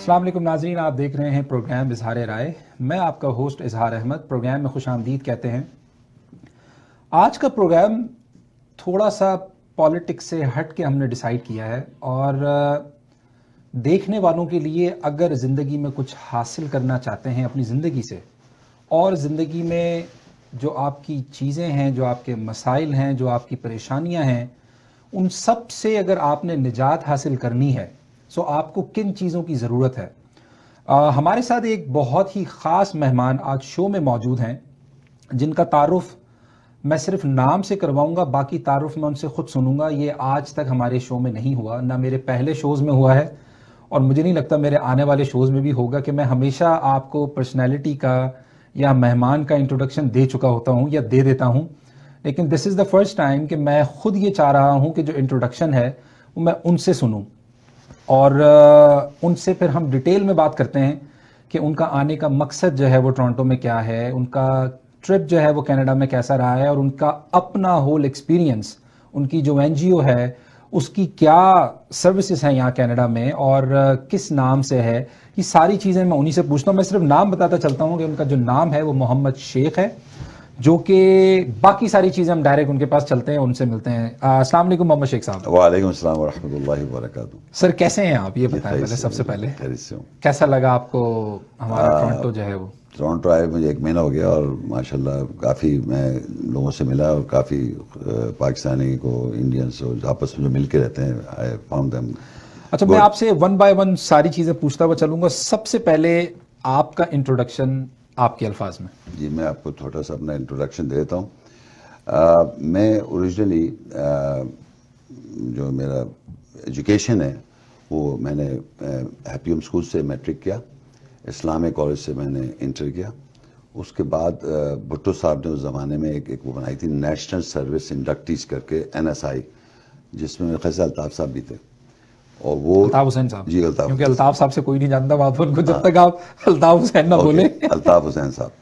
अल्लाम नाजरीन आप देख रहे हैं प्रोग्राम इजहार राय मैं आपका होस्ट इजहार अहमद प्रोग्राम में खुश आमदीद कहते हैं आज का प्रोग्राम थोड़ा सा पॉलिटिक्स से हट के हमने डिसाइड किया है और देखने वालों के लिए अगर ज़िंदगी में कुछ हासिल करना चाहते हैं अपनी ज़िंदगी से और ज़िंदगी में जो आपकी चीज़ें हैं जो आपके मसाइल हैं जो आपकी परेशानियां हैं उन सब से अगर आपने निजात हासिल करनी है सो आपको किन चीज़ों की ज़रूरत है आ, हमारे साथ एक बहुत ही ख़ास मेहमान आज शो में मौजूद हैं जिनका तारुफ़ मैं सिर्फ नाम से करवाऊंगा बाकी तारुफ मैं उनसे खुद सुनूंगा ये आज तक हमारे शो में नहीं हुआ ना मेरे पहले शोज़ में हुआ है और मुझे नहीं लगता मेरे आने वाले शोज़ में भी होगा कि मैं हमेशा आपको पर्सनैलिटी का या मेहमान का इंट्रोडक्शन दे चुका होता हूँ या दे देता हूँ लेकिन this is the first time कि मैं खुद ये चाह रहा हूँ कि जो इंट्रोडक्शन है वो मैं उनसे सुनूँ और उनसे फिर हम डिटेल में बात करते हैं कि उनका आने का मकसद जो है वो टोरंटो में क्या है उनका ट्रिप जो है वो कनाडा में कैसा रहा है और उनका अपना होल एक्सपीरियंस उनकी जो एन है उसकी क्या सर्विसेज हैं यहाँ कनाडा में और किस नाम से है ये सारी चीज़ें मैं उन्हीं से पूछता हूँ मैं सिर्फ नाम बताता चलता हूँ कि उनका जो नाम है वो मोहम्मद शेख है जो कि बाकी सारी चीज़ें हम डायरेक्ट उनके पास चलते हैं उनसे मिलते हैं अस्सलाम वालेकुम मोहम्मद शेख साहब वालेकुम अस्सलाम व रहमतुल्लाहि व बरकातहू सर कैसे हैं आप ये बताएं पहले सबसे पहले कैसा लगा आपको हमारा टोरंटो जो है वो टोरंटो आए मुझे एक महीना हो गया और माशाल्लाह काफ़ी मैं लोगों से मिला और काफ़ी पाकिस्तानी को इंडियंस को आपस में जो मिलके रहते हैं आई फाउंड देम अच्छा मैं आपसे वन बाय वन सारी चीज़ें पूछता हुआ चलूंगा सबसे पहले आपका इंट्रोडक्शन आपके अल्फाज में जी मैं आपको थोड़ा सा अपना इंट्रोडक्शन दे देता हूँ मैं ओरिजिनली जो मेरा एजुकेशन है वो मैंने होम स्कूल से मैट्रिक किया इस्लामिक कॉलेज से मैंने इंटर किया उसके बाद भुट्टो साहब ने उस ज़माने में एक एक वो बनाई थी नेशनल सर्विस इंडक्टीज करके एनएसआई जिसमें मेरे ख्याल साहब भी थे और वो अल्ताफ हुसैन साहब जी अल्ताफ क्योंकि अल्ताफ साहब से कोई नहीं जानता वहाँ पर उनको जब हाँ। तक आप अल्ताफ हुसैन ना बोले अल्ताफ हुसैन साहब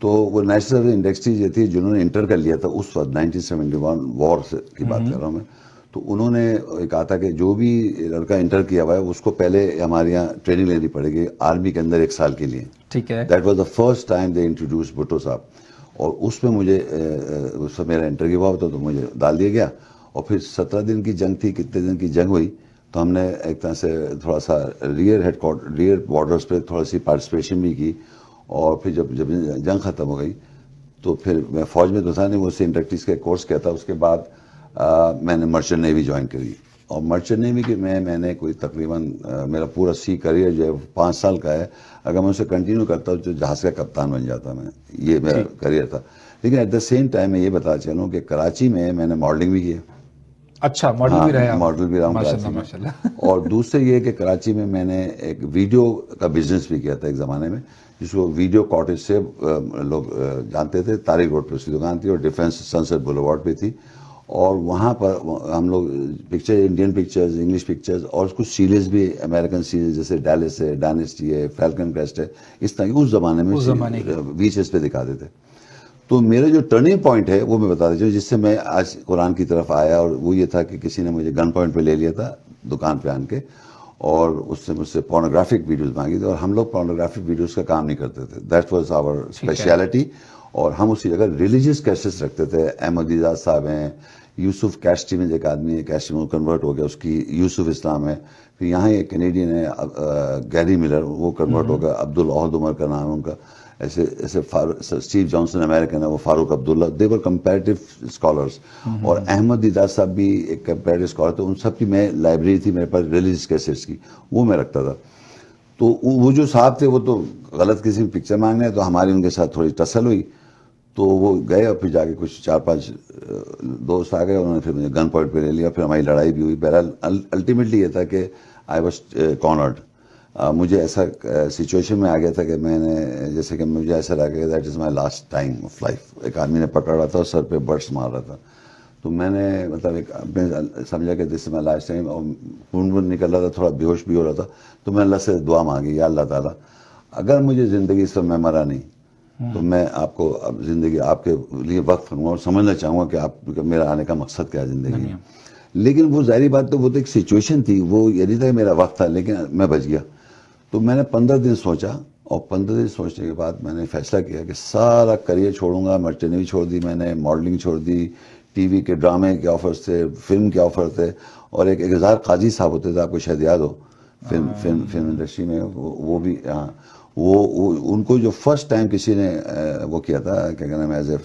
तो वो नेशनल इंडस्ट्री जो थी जिन्होंने इंटर कर लिया था उस वक्त 1971 वॉर से की बात हम्म। कर रहा हूँ मैं तो उन्होंने कहा था कि जो भी लड़का इंटर किया हुआ है उसको पहले हमारे यहाँ ट्रेनिंग लेनी पड़ेगी आर्मी के अंदर एक साल के लिए ठीक है that was the first time they introduce Bhutto sahab और उसमें मुझे उसमें मेरा इंटरव्यू हुआ होता तो मुझे डाल दिया गया और फिर सत्रह दिन की जंग थी कितने दिन की जंग हुई तो हमने एक तरह से थोड़ा सा रियर हेड रियर बॉर्डर्स पे थोड़ा सी पार्टिसिपेशन भी की और फिर जब जब जंग ख़त्म हो गई तो फिर मैं फ़ौज में तो था नहीं वो इंडक्ट्रीज का कोर्स किया था उसके बाद आ, मैंने मर्चेंट नेवी ज्वाइन करी और मर्चेंट नेवी के मैं मैंने कोई तकरीबन मेरा पूरा सी करियर जो है पाँच साल का है अगर मैं उसे कंटिन्यू करता तो जहाज़ का कप्तान बन जाता मैं ये मेरा करियर था लेकिन एट द सेम टाइम मैं ये बता चलूँ कि कराची में मैंने मॉडलिंग भी किया अच्छा मॉडल हाँ, भी रहे मॉडल भी रहा माशाल्लाह माशाल्लाह और दूसरे ये कि कराची में मैंने एक वीडियो का बिजनेस भी किया था एक ज़माने में जिसको वीडियो कॉटेज से लोग जानते थे तारिक रोड पर उसकी दुकान थी और डिफेंस सनसेट बुलेवार्ड पर थी और वहाँ पर हम लोग picture Indian pictures English pictures और कुछ सीरीज भी अमेरिकन सीरीज जैसे डैलिस है डायनेस्टी है फैल्कन क्रेस्ट है इस तरह उस जमाने में वी पे दिखाते थे तो मेरा जो टर्निंग पॉइंट है वो मैं बता देता हूँ जिससे मैं आज कुरान की तरफ आया और वो ये था कि किसी ने मुझे गन पॉइंट पे ले लिया था दुकान पे आन के और उससे मुझसे पोर्नोग्राफिक वीडियोस मांगी थी और हम लोग पोर्नोग्राफिक वीडियोस का काम नहीं करते थे दैट वाज आवर स्पेशलिटी और हम उसी जगह रिलीजियस कैसेस रखते थे अहमद इजाज साहब हैं यूसुफ कैस्टी में एक आदमी है कैस्टी में कन्वर्ट हो गया उसकी यूसुफ इस्लाम है फिर यहाँ एक कैनेडियन है गैरी मिलर वो कन्वर्ट हम्म। हो गया अब्दुल अहद उमर का नाम है उनका ऐसे ऐसे स्टीव जॉनसन अमेरिकन है वो फारूक अब्दुल्ला देवर कंपेरेटिव स्कॉलर्स और अहमद दीदार साहब भी एक कंपेरेटिव स्कॉलर थे उन सब की मैं लाइब्रेरी थी मेरे पास रिलीज कैसेट्स की वो मैं रखता था तो वो जो साहब थे वो तो गलत किसी की पिक्चर मांगने हैं तो हमारी उनके साथ थोड़ी टसल हुई तो वो गए और फिर जाके कुछ चार पांच दोस्त आ गए उन्होंने फिर मुझे गन पॉइंट पे ले लिया फिर हमारी लड़ाई भी हुई बहरहाल अल्टीमेटली ये था कि आई वॉज कॉनर्ड आ, मुझे ऐसा सिचुएशन में आ गया था कि मैंने जैसे कि मुझे ऐसा लगा that is my last time of life एक आदमी ने पकड़ रहा था और सर पे बर्ड्स मार रहा था तो मैंने मतलब एक समझा कि दिस मैं लास्ट टाइम और खून वून निकल रहा था थोड़ा बेहोश भी हो रहा था तो मैं अल्लाह से दुआ मांगी या अल्लाह ताला अगर मुझे ज़िंदगी इस समय मरा नहीं हम्म। तो मैं आपको अब ज़िंदगी आपके लिए वक्त करूँगा और समझना चाहूँगा कि आप मेरा आने का मकसद क्या है ज़िंदगी में लेकिन वो जहरी बात तो वो तो एक सिचुएशन थी वो यदि था मेरा वक्त था लेकिन मैं बच गया तो मैंने पंद्रह दिन सोचा और पंद्रह दिन सोचने के बाद मैंने फैसला किया कि सारा करियर छोड़ूंगा मर्चेंट भी छोड़ दी मैंने मॉडलिंग छोड़ दी टीवी के ड्रामे के ऑफर्स थे फिल्म के ऑफर थे और एक एजार काजी साहब होते थे आपको शायद याद हो फिल्म हाँ। फिल्म फिल्म इंडस्ट्री में वो, भी हाँ वो, वो उनको जो फर्स्ट टाइम किसी ने वो किया था क्या कहना है एज ए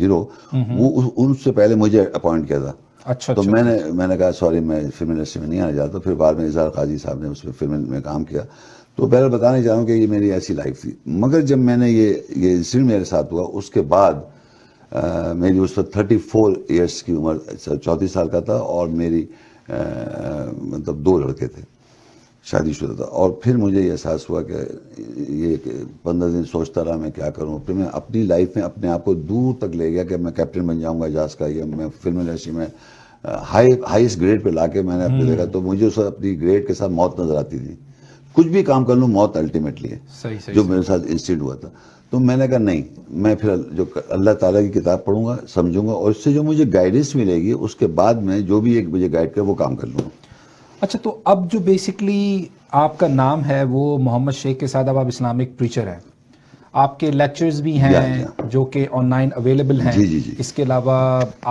हीरो वो उनसे पहले मुझे अपॉइंट किया था अच्छा तो अच्छा। मैंने मैंने कहा सॉरी मैं फिल्म इंडस्ट्री में नहीं आना चाहता तो फिर बाद में इजहार काजी साहब ने उस पर फिल्म में काम किया तो पहले बताने जा रहा हूँ कि ये मेरी ऐसी लाइफ थी मगर जब मैंने ये ये इंसिडेंट मेरे साथ हुआ उसके बाद आ, मेरी उस वक्त थर्टी फोर ईयर्स की उम्र अच्छा, चौंतीस साल का था और मेरी आ, मतलब दो लड़के थे शादीशुदा था और फिर मुझे ये एहसास हुआ कि ये पंद्रह दिन सोचता रहा मैं क्या करूँ फिर मैं अपनी लाइफ में अपने आप को दूर तक ले गया कि मैं कैप्टन बन जाऊँगा जहाज का या मैं फिल्म इंडस्ट्री में हाई हाईएस्ट ग्रेड पे ला के मैंने अपने हम्म। देखा तो मुझे उस अपनी ग्रेड के साथ मौत नज़र आती थी कुछ भी काम कर लूँ मौत अल्टीमेटली है सही सही जो सही, मेरे साथ इंसिडेंट हुआ था तो मैंने कहा नहीं मैं फिर जो अल्लाह ताला की किताब पढ़ूंगा समझूंगा और इससे जो मुझे गाइडेंस मिलेगी उसके बाद में जो भी एक मुझे गाइड कर वो काम कर लूँगा अच्छा तो अब जो बेसिकली आपका नाम है वो मोहम्मद शेख के साथ अब आप इस्लामिक प्रीचर हैं आपके लेक्चर्स भी हैं जो कि ऑनलाइन अवेलेबल हैं जी, जी, जी। इसके अलावा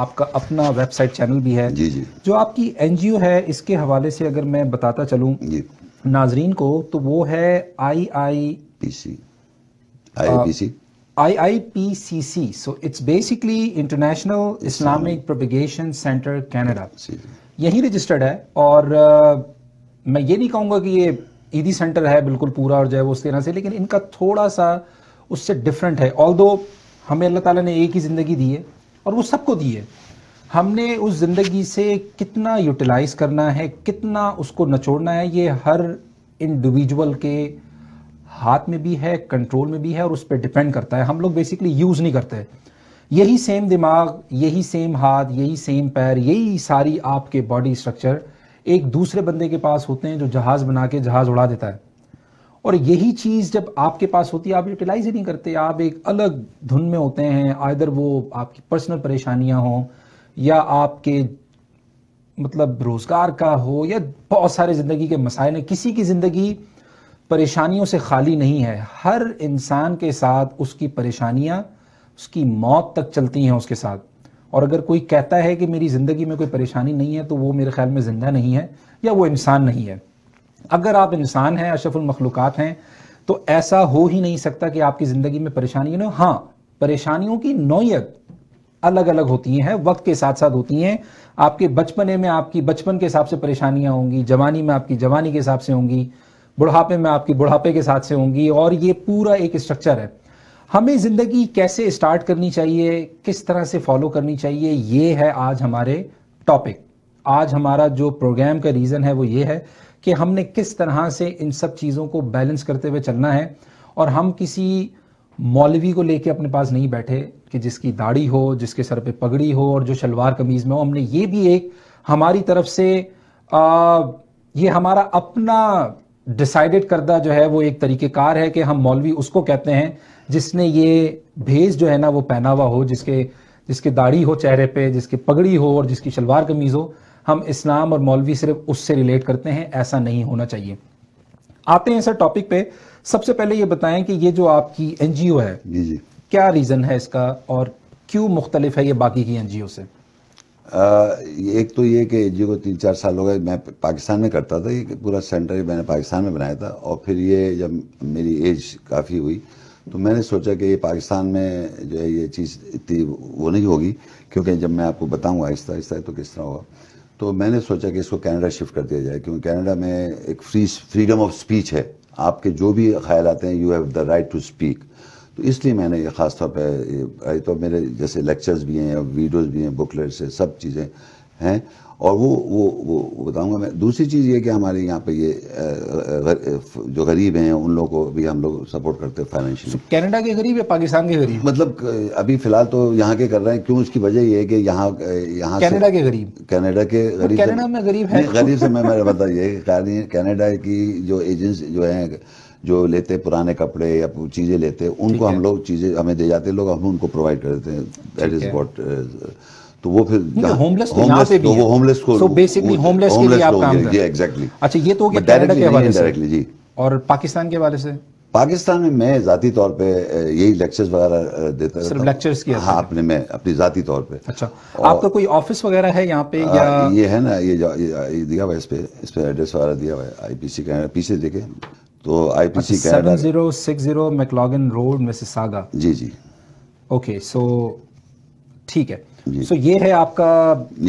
आपका अपना वेबसाइट चैनल भी है जी, जी। जो आपकी एनजीओ है इसके हवाले से अगर मैं बताता चलूँ नाजरीन को तो वो है I I P C I P C C so it's basically international Islamic propagation centre Canada यही रजिस्टर्ड है और uh, मैं ये नहीं कहूँगा कि ये ईदी सेंटर है बिल्कुल पूरा और जो है वो उस तरह से लेकिन इनका थोड़ा सा उससे डिफरेंट है ऑल हमें अल्लाह ताला ने एक ही ज़िंदगी दी है और वो सबको दी है हमने उस ज़िंदगी से कितना यूटिलाइज़ करना है कितना उसको नचोड़ना है ये हर इंडिविजुअल के हाथ में भी है कंट्रोल में भी है और उस पर डिपेंड करता है हम लोग बेसिकली यूज़ नहीं करते यही सेम दिमाग यही सेम हाथ यही सेम पैर यही सारी आपके बॉडी स्ट्रक्चर एक दूसरे बंदे के पास होते हैं जो जहाज़ बना के जहाज़ उड़ा देता है और यही चीज़ जब आपके पास होती है आप यूटिलाइज ही नहीं करते आप एक अलग धुन में होते हैं आइधर वो आपकी पर्सनल परेशानियां हों या आपके मतलब रोज़गार का हो या बहुत सारे ज़िंदगी के मसाइल हैं किसी की ज़िंदगी परेशानियों से खाली नहीं है हर इंसान के साथ उसकी परेशानियाँ उसकी मौत तक चलती हैं उसके साथ और अगर कोई कहता है कि मेरी ज़िंदगी में कोई परेशानी नहीं है तो वो मेरे ख्याल में ज़िंदा नहीं है या वो इंसान नहीं है अगर आप इंसान हैं अशफुलमखलूक़ हैं तो ऐसा हो ही नहीं सकता कि आपकी ज़िंदगी में परेशानी ना हाँ परेशानियों की नोयत अलग अलग होती हैं वक्त के साथ साथ होती हैं आपके बचपने में आपकी बचपन के हिसाब से परेशानियां होंगी जवानी में आपकी जवानी के हिसाब से होंगी बुढ़ापे में आपकी बुढ़ापे के साथ से होंगी और ये पूरा एक स्ट्रक्चर है हमें ज़िंदगी कैसे स्टार्ट करनी चाहिए किस तरह से फॉलो करनी चाहिए ये है आज हमारे टॉपिक आज हमारा जो प्रोग्राम का रीज़न है वो ये है कि हमने किस तरह से इन सब चीज़ों को बैलेंस करते हुए चलना है और हम किसी मौलवी को लेके अपने पास नहीं बैठे कि जिसकी दाढ़ी हो जिसके सर पे पगड़ी हो और जो शलवार कमीज में हो हमने ये भी एक हमारी तरफ से आ, ये हमारा अपना डिसाइडेड करदा जो है वो एक तरीक़ेकार है कि हम मौलवी उसको कहते हैं जिसने ये भेज जो है ना वो पहना हुआ हो जिसके जिसके दाढ़ी हो चेहरे पे जिसकी पगड़ी हो और जिसकी शलवार कमीज़ हो हम इस्लाम और मौलवी सिर्फ उससे रिलेट करते हैं ऐसा नहीं होना चाहिए आते हैं सर टॉपिक पे सबसे पहले ये बताएं कि ये जो आपकी एन है जी जी क्या रीज़न है इसका और क्यों मुख्तलिफ है ये बाकी की एन से आ, एक तो ये कि एन को तीन चार साल हो गए मैं पाकिस्तान में करता था ये पूरा सेंटर मैंने पाकिस्तान में बनाया था और फिर ये जब मेरी एज काफ़ी हुई तो मैंने सोचा कि ये पाकिस्तान में जो है ये चीज़ इतनी वो नहीं होगी क्योंकि जब मैं आपको बताऊँगा आहिस्ता आहिस्ता तो किस तरह होगा तो मैंने सोचा कि इसको कनाडा शिफ्ट कर दिया जाए क्योंकि कनाडा में एक फ्री फ्रीडम ऑफ स्पीच है आपके जो भी ख्याल आते हैं you have the right to speak तो इसलिए मैंने ये ख़ास तौर पर तो मेरे जैसे लेक्चर्स भी हैं वीडियोज़ भी हैं बुकलेट्स हैं सब चीज़ें हैं और वो वो वो बताऊंगा मैं दूसरी चीज़ ये कि हमारे यहाँ पे ये गर, जो गरीब हैं उन लोगों को भी हम लोग सपोर्ट करते हैं फाइनेंशियली कनाडा के गरीब या पाकिस्तान के गरीब मतलब अभी फिलहाल तो यहाँ के कर रहे हैं क्यों उसकी वजह ये है कि यहाँ यहाँ कनाडा के गरीब कनाडा के तो गरीब कनाडा में गरीब है गरीब से मैं मेरा बता ये कनाडा की जो एजेंसी जो है जो लेते पुराने कपड़े या चीज़ें लेते उनको हम लोग चीज़ें हमें दे जाते लोग हम उनको प्रोवाइड कर देते हैं दैट इज़ वॉट तो वो फिर होमलेस तो, तो यहाँ पे तो वो होमलेस को सो बेसिकली होमलेस के लिए आप काम कर एग्जैक्टली अच्छा ये तो डायरेक्टली के हवाले से जी और पाकिस्तान के हवाले से पाकिस्तान में मैं ज़ाती तौर पे यही लेक्चर्स वगैरह देता सिर्फ लेक्चर्स किया हाँ अपने मैं अपनी ज़ाती तौर पे अच्छा आपका कोई ऑफिस वगैरह है यहाँ पे या ये है ना ये, ये दिया हुआ है इस पे इस पे एड्रेस वगैरह दिया हुआ है आईपीसी का पीछे देखे तो IPC Canada zero six zero McLaughlin road Mississauga जी जी ओके सो ठीक है सो ये है आपका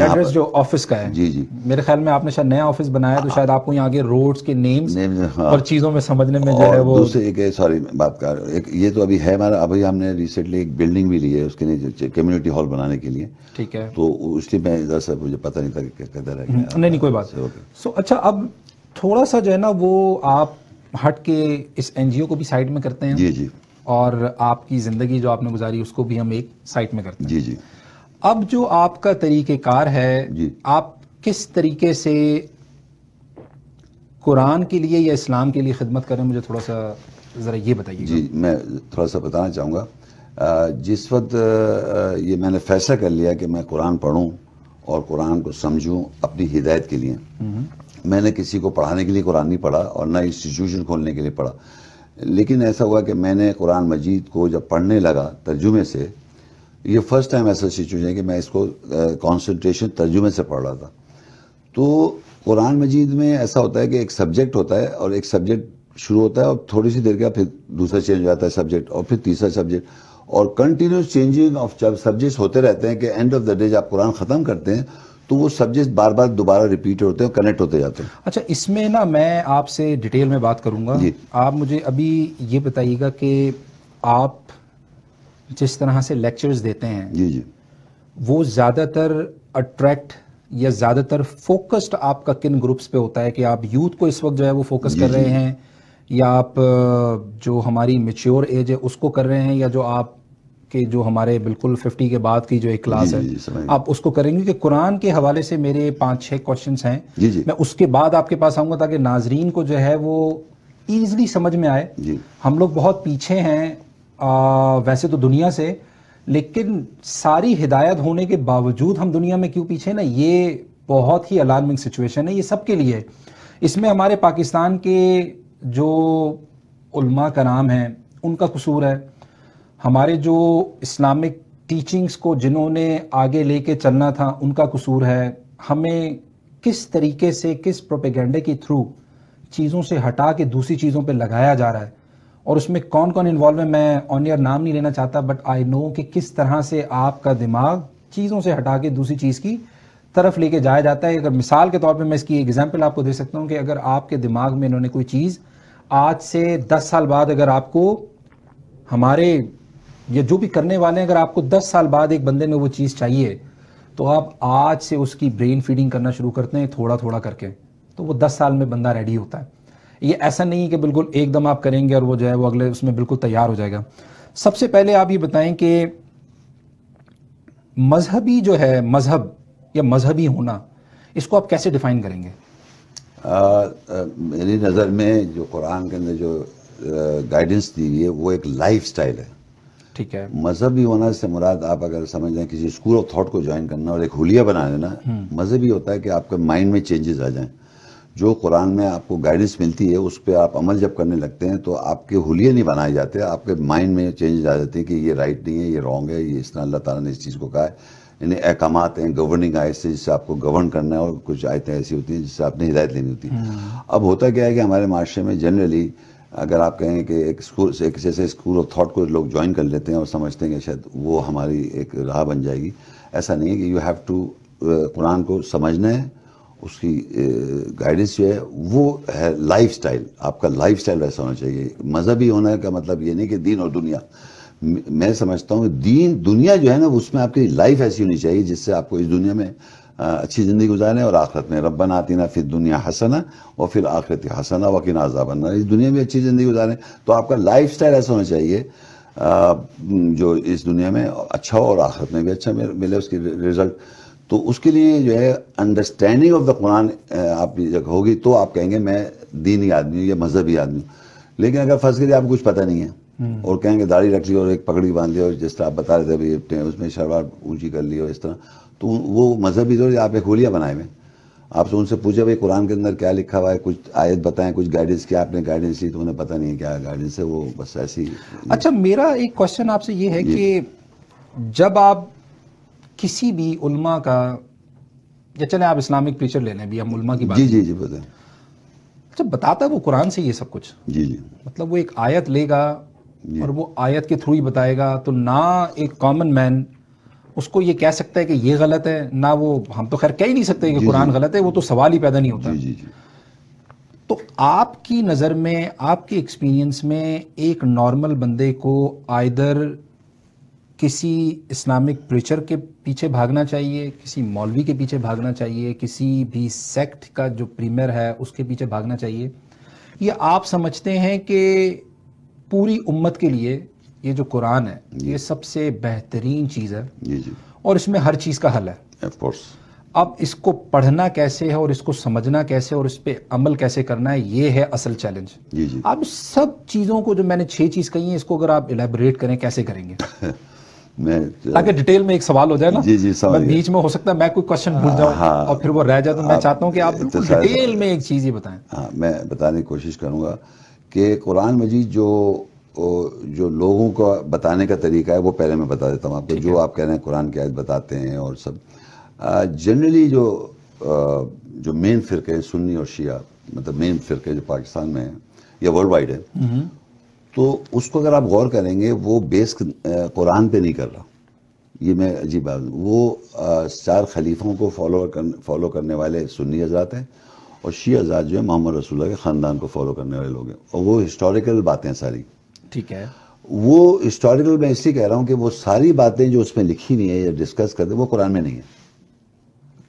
एड्रेस जो ऑफिस का है जी जी मेरे ख्याल में आपने शायद नया ऑफिस बनाया तो हाँ। शायद आपको यहाँ के रोड्स के नेम्स हाँ। और चीज़ों में समझने में जो है वो दूसरे एक सॉरी बात कर एक ये तो अभी है हमारा अभी हमने रिसेंटली एक बिल्डिंग भी ली है उसके लिए कम्युनिटी हॉल बनाने के लिए ठीक है तो उसके मैं इधर से मुझे पता नहीं था किधर है हम्म, नहीं नहीं कोई बात सो अच्छा अब थोड़ा सा जो है ना वो आप हट के इस एनजीओ को भी साइड में करते हैं जी जी और आपकी ज़िंदगी जो आपने गुजारी उसको भी हम एक साइड में करते हैं जी जी अब जो आपका तरीक़ेकार है जी आप किस तरीके से कुरान के लिए या इस्लाम के लिए खिदमत करें मुझे थोड़ा सा ज़रा ये बताइए जी मैं थोड़ा सा बताना चाहूँगा जिस वक्त ये मैंने फैसला कर लिया कि मैं कुरान पढ़ूँ और कुरान को समझूँ अपनी हिदायत के लिए हम्म। मैंने किसी को पढ़ाने के लिए कुरान नहीं पढ़ा और ना इंस्टीट्यूशन खोलने के लिए पढ़ा लेकिन ऐसा हुआ कि मैंने कुरान मजीद को जब पढ़ने लगा तर्जुमे से ये फर्स्ट टाइम ऐसा सिचुएशन है कि मैं इसको कॉन्सेंट्रेशन तर्जुमे से पढ़ रहा था तो कुरान मजीद में ऐसा होता है कि एक सब्जेक्ट होता है और एक सब्जेक्ट शुरू होता है और थोड़ी सी देर बाद फिर दूसरा चेंज हो जाता है सब्जेक्ट और फिर तीसरा सब्जेक्ट और कंटिन्यूस चेंजिंग ऑफ जब सब्जेक्ट्स होते रहते हैं कि एंड ऑफ द डे जब कुरान ख़त्म करते हैं तो वो सब्जेक्ट बार बार दोबारा रिपीट होते हैं कनेक्ट होते जाते हैं अच्छा इसमें ना मैं आपसे डिटेल में बात करूंगा आप मुझे अभी ये बताइएगा कि आप जिस तरह से लेक्चर्स देते हैं जी जी वो ज़्यादातर अट्रैक्ट या ज़्यादातर फोकस्ड आपका किन ग्रुप्स पे होता है कि आप यूथ को इस वक्त जो है वो फोकस कर रहे हैं या आप जो हमारी मेच्योर एज है उसको कर रहे हैं या जो आप के जो हमारे बिल्कुल फिफ्टी के बाद की जो एक क्लास है आप उसको करेंगे कि कुरान के हवाले से मेरे पाँच छः क्वेश्चन हैं मैं उसके बाद आपके पास आऊँगा ताकि नाजरीन को जो है वो ईजिली समझ में आए हम लोग बहुत पीछे हैं आ, वैसे तो दुनिया से लेकिन सारी हिदायत होने के बावजूद हम दुनिया में क्यों पीछे ना ये बहुत ही अलार्मिंग सिचुएशन है ये सबके लिए इसमें हमारे पाकिस्तान के जो उल्मा नाम है उनका कसूर है हमारे जो इस्लामिक टीचिंग्स को जिन्होंने आगे लेके चलना था उनका कसूर है हमें किस तरीके से किस प्रोपेगेंडे के थ्रू चीज़ों से हटा के दूसरी चीज़ों पे लगाया जा रहा है और उसमें कौन कौन इन्वॉल्व है मैं ऑन ईयर नाम नहीं लेना चाहता बट आई नो कि किस तरह से आपका दिमाग चीज़ों से हटा के दूसरी चीज़ की तरफ लेके जाया जाता है अगर मिसाल के तौर पे मैं इसकी एग्जांपल आपको दे सकता हूँ कि अगर आपके दिमाग में इन्होंने कोई चीज़ आज से दस साल बाद अगर आपको हमारे या जो भी करने वाले हैं अगर आपको दस साल बाद एक बंदे में वो चीज़ चाहिए तो आप आज से उसकी ब्रेन फीडिंग करना शुरू करते हैं थोड़ा थोड़ा करके तो वो दस साल में बंदा रेडी होता है ये ऐसा नहीं है कि बिल्कुल एकदम आप करेंगे और वो जो है वो अगले उसमें बिल्कुल तैयार हो जाएगा सबसे पहले आप ये बताएं कि मजहबी जो है मजहब या मजहबी होना इसको आप कैसे डिफाइन करेंगे आ, आ, मेरी नज़र में जो कुरान के अंदर जो गाइडेंस दी हुई है वो एक लाइफ स्टाइल है ठीक है मजहबी होना से मुराद आप अगर समझ जाए किसी स्कूल ऑफ थॉट को ज्वाइन करना और एक हुलिया बना देना हम्म। मजहबी होता है कि आपके माइंड में चेंजेस आ जाएं जो कुरान में आपको गाइडेंस मिलती है उस पर आप अमल जब करने लगते हैं तो आपके हुलिये नहीं बनाए जाते आपके माइंड में चेंजेस आ जाते हैं कि ये राइट नहीं है ये रॉन्ग है ये इस तरह अल्लाह ताला ने इस चीज़ को कहा है इन्हें अहकाम हैं गवर्निंग आयत से जिससे आपको गवर्न करना है और कुछ आयतें ऐसी होती हैं जिससे आपने हिदायत लेनी होती है हम्म। अब होता क्या है कि हमारे माशरे में जनरली अगर आप कहें कि एक स्कूल एक जैसे स्कूल ऑफ थाट को लोग ज्वाइन कर लेते हैं और समझते हैं कि शायद वो हमारी एक राह बन जाएगी ऐसा नहीं है कि यू हैव टू कुरान को समझना है उसकी गाइडेंस जो है वो है लाइफ स्टाइल आपका लाइफ स्टाइल वैसा होना चाहिए मजहबी होने का मतलब ये नहीं कि दीन और दुनिया मैं समझता हूँ दीन दुनिया जो है ना उसमें आपकी लाइफ ऐसी होनी चाहिए जिससे आपको इस दुनिया में अच्छी ज़िंदगी गुजारें और आखिरत में रब बनाती ना फिर दुनिया हसना और फिर आखिरत हसना वकीन आज़ा बनना इस दुनिया में अच्छी ज़िंदगी गुजारें तो आपका लाइफ स्टाइल ऐसा होना चाहिए जो इस दुनिया में अच्छा हो और आखिरत में भी अच्छा मिले उसके रिजल्ट तो उसके लिए जो है अंडरस्टैंडिंग ऑफ द कुरान आपकी जगह होगी तो आप कहेंगे मैं दीनी आदमी हूँ या मजहबी आदमी हूँ लेकिन अगर फंस गए आपको कुछ पता नहीं है हम्म। और कहेंगे दाढ़ी रख ली और एक पगड़ी बांध ली और जिस तरह आप बता रहे थे अभी उसमें शलवार ऊंची कर ली और इस तरह तो वो मजहबी जो तो आप एक होलिया बनाए हुए आपसे तो उनसे पूछे भाई कुरान के अंदर क्या लिखा हुआ है कुछ आयत बताएं कुछ गाइडेंस किया आपने गाइडेंस ली तो उन्हें पता नहीं है क्या गाइडेंस है वो बस ऐसी अच्छा मेरा एक क्वेश्चन आपसे ये है कि जब आप किसी भी उल्मा का या चले आप इस्लामिक प्रीचर ले लें भी हम उल्मा की बात जी जी जी बताएं अच्छा बताता वो कुरान से ये सब कुछ जी जी मतलब वो एक आयत लेगा और वो आयत के थ्रू ही बताएगा तो ना एक कॉमन मैन उसको ये कह सकता है कि ये गलत है ना वो हम तो खैर कह ही नहीं सकते कि कुरान गलत है वो तो सवाल ही पैदा नहीं होता जी, जी, जी। तो आपकी नज़र में आपके एक्सपीरियंस में एक नॉर्मल बंदे को आइदर किसी इस्लामिक प्रेचर के पीछे भागना चाहिए किसी मौलवी के पीछे भागना चाहिए किसी भी सेक्ट का जो प्रीमियर है उसके पीछे भागना चाहिए ये आप समझते हैं कि पूरी उम्मत के लिए ये जो कुरान है ये सबसे बेहतरीन चीज़ है जी जी। और इसमें हर चीज़ का हल है अब इसको पढ़ना कैसे है और इसको समझना कैसे और इस पर अमल कैसे करना है ये है असल चैलेंज अब सब चीज़ों को जो मैंने छः चीज़ कही है इसको अगर आप इलेबोरेट करें कैसे करेंगे मैं ताकि डिटेल में एक सवाल हो जाए ना जी जी सवाल बीच में हो सकता है मैं कोई क्वेश्चन भूल हाँ, जाऊं हाँ, और फिर वो रह जाए तो मैं चाहता हूं कि आप डिटेल में एक चीज़ ही बताएं हाँ मैं बताने की कोशिश करूंगा कि कुरान मजीद जो जो लोगों का बताने का तरीका है वो पहले मैं बता देता हूँ आपको जो आप कह रहे हैं कुरान की आयत बताते हैं और सब जनरली जो जो मेन फ़िरके सुन्नी और शिया मतलब मेन फ़िरके जो पाकिस्तान में हैं या वर्ल्ड वाइड है तो उसको अगर आप गौर करेंगे वो बेस कुरान पे नहीं कर रहा ये मैं अजीब बात वो चार खलीफों को फॉलो कर फॉलो करने वाले सुन्नी हजरात हैं और शी आजाद जो है मोहम्मद रसूल के ख़ानदान को फॉलो करने वाले लोग हैं और वो हिस्टोरिकल बातें सारी ठीक है वो हिस्टोरिकल मैं इसलिए कह रहा हूँ कि वो सारी बातें जो उसमें लिखी नहीं है या डिस्कस करते वो कुरान में नहीं है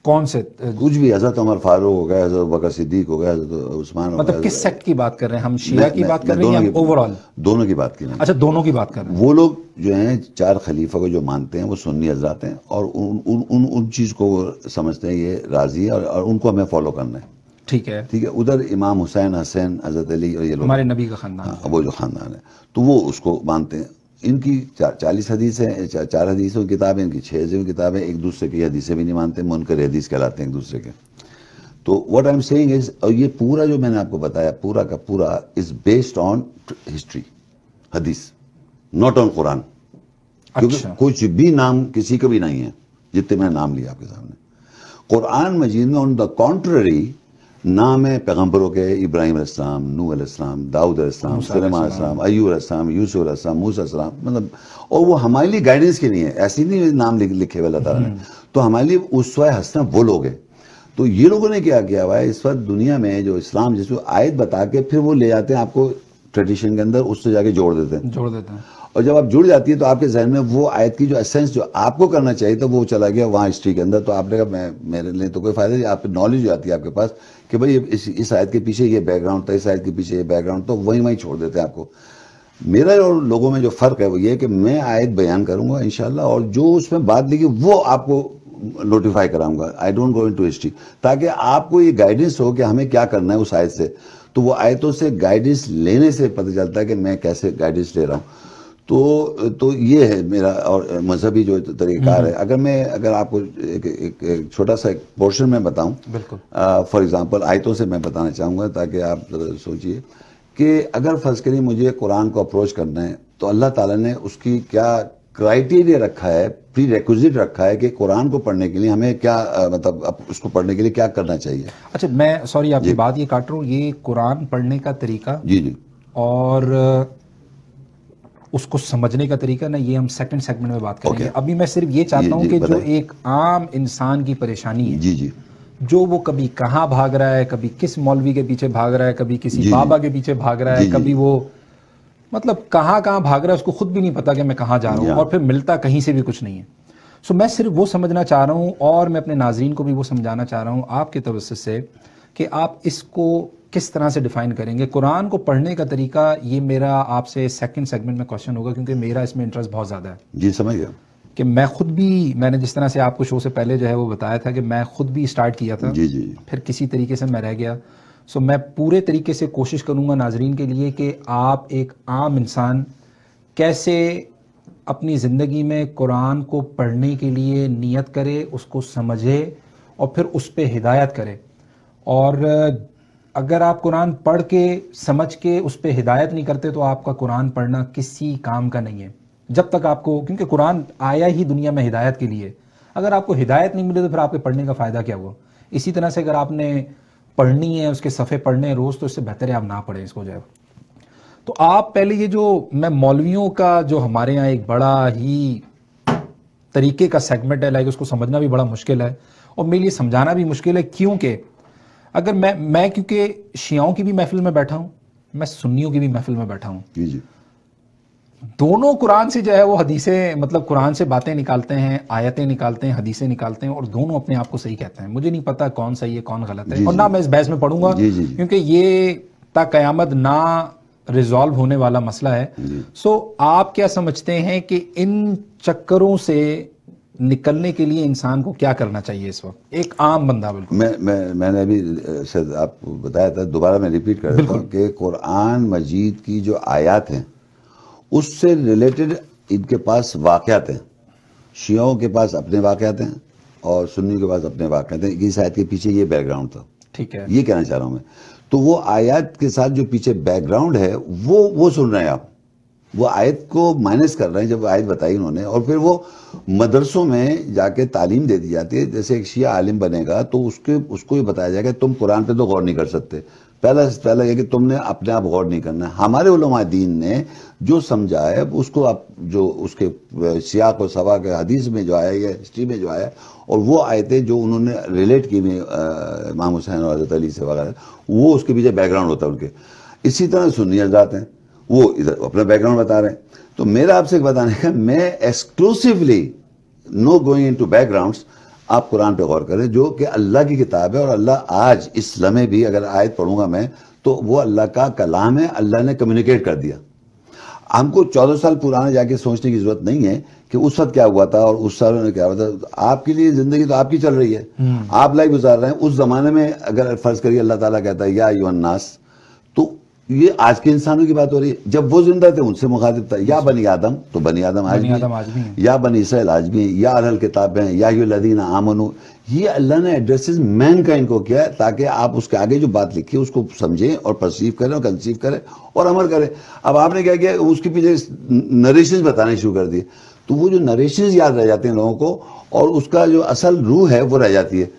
कौन से कुछ भी हजरत उमर फारूक हो गया हजरत बकर सिद्दीक हो गया हजरत उस्मान मतलब किस सेक्ट की बात कर रहे हैं हम शिया की बात कर रहे हैं ओवरऑल दोनों की बात कर रहे हैं अच्छा दोनों की बात कर रहे हैं वो लोग जो हैं चार खलीफा को जो मानते हैं वो सुन्नी हजरात हैं और उन उन उन, चीज़ को समझते हैं ये राजी है और, उनको हमें फॉलो करना है ठीक है ठीक है उधर इमाम हुसैन हसैन हजरत अली और ये लोग हमारे नबी का खानदान हाँ, वो जो खानदान है तो वो उसको मानते हैं इनकी चार चालीस हदीस हैं चा, चार हदीसों की किताबें इनकी छः हज़ीम किताब है एक दूसरे की हदीसें भी नहीं मानते मुनकर हदीस कहलाते हैं एक दूसरे के तो what I am saying is और ये पूरा जो मैंने आपको बताया पूरा का पूरा इज बेस्ड ऑन हिस्ट्री हदीस नॉट ऑन कुरान क्योंकि अच्छा। कुछ भी नाम किसी का भी नहीं है जितने मैंने नाम लिया आपके सामने कुरान मजीद में ऑन द कॉन्ट्ररी नाम है पैगम्बरों के इब्राहिम इस्लाम नू अलैहिस्सलाम दाऊद अलैहिस्सलाम सलेमान अयूब अलैहिस्सलाम यूसुफ अलैहिस्सलाम मूसा अलैहिस्सलाम मतलब और वो हमारे लिए गाइडेंस के लिए है ऐसे नहीं नाम लिखे हुए अल्लाह ताला ने हम्म। तो हमारे लिए उस हंसना वो लोग हैं तो ये लोगों ने क्या किया हुआ है इस वक्त दुनिया में जो इस्लाम जिसको आयत बता के फिर वो ले जाते हैं आपको ट्रेडिशन के अंदर उससे जाके जोड़ देते हैं जोड़ देते हैं और जब आप जुड़ जाती है तो आपके जहन में वो आयत की जो एसेंस जो आपको करना चाहिए था तो वो चला गया वहाँ हिस्ट्री के अंदर तो आपने कहा मैं मेरे लिए तो कोई फायदा नहीं आप नॉलेज आती है आपके पास कि भाई इस इस आयत के पीछे ये बैकग्राउंड था इस आयत के पीछे ये बैकग्राउंड तो वहीं वहीं छोड़ देते हैं आपको मेरा और लोगों में जो फ़र्क है वो ये कि मैं आयत बयान करूँगा इन और जो उसमें बात लिखी वो आपको नोटिफाई कराऊंगा I don't go into history ताकि आपको ये गाइडेंस हो कि हमें क्या करना है उस आयत से तो वो आयतों से गाइडेंस लेने से पता चलता है कि मैं कैसे गाइडेंस ले रहा हूँ तो तो ये है मेरा और मजहबी जो तरीक़ार है हम्म। अगर मैं अगर आपको एक, एक, एक छोटा सा एक पोर्शन में बताऊं फॉर एग्जांपल आयतों से मैं बताना चाहूँगा ताकि आप सोचिए कि अगर फर्ज करिए मुझे कुरान को अप्रोच करना है तो अल्लाह ताला ने उसकी क्या क्राइटेरिया रखा है प्री रेक्विजिट रखा है कि कुरान को पढ़ने के लिए हमें क्या मतलब उसको पढ़ने के लिए क्या करना चाहिए अच्छा मैं सॉरी आपकी बात ये काट रहा हूँ ये कुरान पढ़ने का तरीका जी जी और उसको समझने का तरीका ना ये हम सेकंड सेगमेंट में बात करेंगे okay. अभी मैं सिर्फ ये चाहता हूँ कि जो एक आम इंसान की परेशानी है जी जी जो वो कभी कहाँ भाग रहा है कभी किस मौलवी के पीछे भाग रहा है कभी किसी बाबा के पीछे भाग रहा है कभी वो मतलब कहाँ कहाँ भाग रहा है उसको खुद भी नहीं पता कि मैं कहाँ जा रहा हूँ और फिर मिलता कहीं से भी कुछ नहीं है सो मैं सिर्फ वो समझना चाह रहा हूँ और मैं अपने नाजरीन को भी वो समझाना चाह रहा हूँ आपके तवस्त से कि आप इसको किस तरह से डिफाइन करेंगे कुरान को पढ़ने का तरीका ये मेरा आपसे सेकंड सेगमेंट में क्वेश्चन होगा क्योंकि मेरा इसमें इंटरेस्ट बहुत ज़्यादा है जी समझ गया कि मैं खुद भी मैंने जिस तरह से आपको शो से पहले जो है वो बताया था कि मैं खुद भी स्टार्ट किया था जी जी फिर किसी तरीके से मैं रह गया सो मैं पूरे तरीके से कोशिश करूंगा नाजरीन के लिए कि आप एक आम इंसान कैसे अपनी ज़िंदगी में कुरान को पढ़ने के लिए नीयत करे उसको समझे और फिर उस पर हिदायत करे और अगर आप कुरान पढ़ के समझ के उस पर हिदायत नहीं करते तो आपका कुरान पढ़ना किसी काम का नहीं है जब तक आपको क्योंकि कुरान आया ही दुनिया में हिदायत के लिए अगर आपको हिदायत नहीं मिली तो फिर आपके पढ़ने का फ़ायदा क्या हुआ इसी तरह से अगर आपने पढ़नी है उसके सफ़े पढ़ने हैं रोज़ तो इससे बेहतर है आप ना पढ़ें इसको जो तो आप पहले ये जो मैं मौलवियों का जो हमारे यहाँ एक बड़ा ही तरीके का सेगमेंट है लाइक उसको समझना भी बड़ा मुश्किल है और मेरे लिए समझाना भी मुश्किल है क्योंकि अगर मैं मैं क्योंकि शियाओं की भी महफिल में बैठा हूं मैं सुन्नियों की भी महफिल में बैठा हूं दोनों कुरान से जो है वो हदीसें मतलब कुरान से बातें निकालते हैं आयतें निकालते हैं हदीसें निकालते हैं और दोनों अपने आप को सही कहते हैं मुझे नहीं पता कौन सही है कौन गलत है और ना मैं इस बहस में पढ़ूंगा क्योंकि ये ता कयामत ना रिजॉल्व होने वाला मसला है सो आप क्या समझते हैं कि इन चक्करों से निकलने के लिए इंसान को क्या करना चाहिए इस वक्त एक आम बंदा बिल्कुल मैं मैं मैंने अभी सर आपको बताया था दोबारा मैं रिपीट कर रहा हूँ कि कुरान मजीद की जो आयात हैं उससे रिलेटेड इनके पास वाक़ात हैं शियाओं के पास अपने वाक़ात हैं और सुन्नी के पास अपने वाकत हैं इस आयत के पीछे ये बैकग्राउंड था ठीक है ये कहना चाह रहा हूँ मैं तो वो आयात के साथ जो पीछे बैकग्राउंड है वो वो सुन रहे हैं आप वो आयत को माइनस कर रहे हैं जब आयत बताई उन्होंने और फिर वो मदरसों में जाके तालीम दे दी जाती है जैसे एक शिया आलिम बनेगा तो उसके उसको ये बताया जाएगा तुम कुरान पे तो गौर नहीं कर सकते पहला पहला यह कि तुमने अपने आप गौर नहीं करना हमारे उलमा दीन ने जो समझा है उसको आप जो उसके सिया को सवा के हदीस में जो आया या हिस्ट्री में जो आया और वो आयतें जो उन्होंने रिलेट की हुई इमाम हुसैन और हजरत अली से वगैरह वो उसके पीछे बैकग्राउंड होता है उनके इसी तरह सुनिए जाते हैं वो इधर अपना बैकग्राउंड बता रहे हैं तो मेरा आपसे एक बताने का मैं exclusively no going into background आप कुरान पे गौर करें जो कि अल्लाह की किताब है और अल्लाह आज इस लमे भी अगर आयत पढ़ूंगा मैं तो वो अल्लाह का कलाम है अल्लाह ने कम्युनिकेट कर दिया हमको चौदह साल पुराना जाके सोचने की जरूरत नहीं है कि उस वक्त क्या हुआ था और उस साल में क्या हुआ था आपके लिए जिंदगी तो आपकी चल रही है हम्म। आप लाइफ गुजार रहे हैं उस जमाने में अगर फर्ज करिए अल्लाह ताला कहता है या अन्नास ये आज के इंसानों की बात हो रही है जब वो जिंदा थे उनसे मुखातिब था या बनी आदम तो बनी आदम आज भी, या बनी इसराइल आज भी या अरहल किताब है या यू लदीना आमन ये अल्लाह ने एड्रेसेस मैन का इनको किया है ताकि आप उसके आगे जो बात लिखी है उसको समझें और परसीव करें और कंसीव करें और अमल करें अब आपने क्या किया उसके पीछे नरेशन बताने शुरू कर दिए तो वो जो नरेशन याद रह जाते हैं लोगों को और उसका जो असल रूह है वो रह जाती है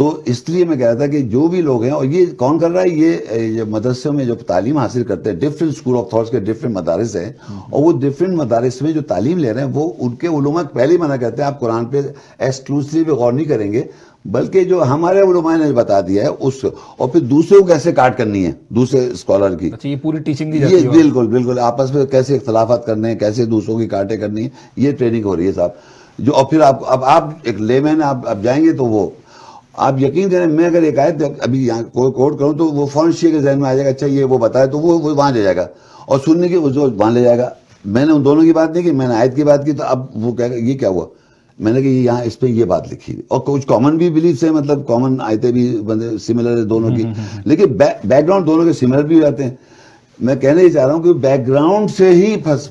तो इसलिए मैं कह रहा था कि जो भी लोग हैं और ये कौन कर रहा है ये मदरसों में जो तालीम हासिल करते हैं डिफरेंट स्कूल ऑफ थॉट्स के डिफरेंट मदारस हैं हम्म। और वो डिफरेंट मदारस में जो तालीम ले रहे हैं वो उनके उलमा पहले ही मना करते हैं आप कुरान पे एक्सक्लूसिव गौर नहीं करेंगे बल्कि जो हमारे उलमा ने बता दिया है उस और फिर दूसरे को कैसे काट करनी है दूसरे स्कॉलर की अच्छा ये पूरी टीचिंग दी जाती ये बिल्कुल बिल्कुल आपस में कैसे इख्तलाफात करने हैं कैसे दूसरों की काटे करनी है ये ट्रेनिंग हो रही है साहब जो और फिर आप अब आप एक लेमैन आप, आप जाएंगे तो वो आप यकीन करें मैं अगर एक आयत अभी यहाँ कोई कोर्ट करूँ तो वो फौरन शीए के जहन में आ जाएगा अच्छा ये वो बताए तो वो वो वहाँ ले जाएगा और सुनने की वो जो वहाँ ले जाएगा मैंने उन दोनों की बात नहीं की मैंने आयत की बात की तो अब वो क्या ये क्या हुआ मैंने कहा यहाँ इस पर ये बात लिखी और कुछ कॉमन भी बिलीफ है मतलब कॉमन आयतें भी मतलब सिमिलर है दोनों की हम्म, हम्म, हम्म। लेकिन बैकग्राउंड दोनों के सिमिलर भी जाते हैं मैं कहना ही चाह रहा हूँ कि बैकग्राउंड से ही फंस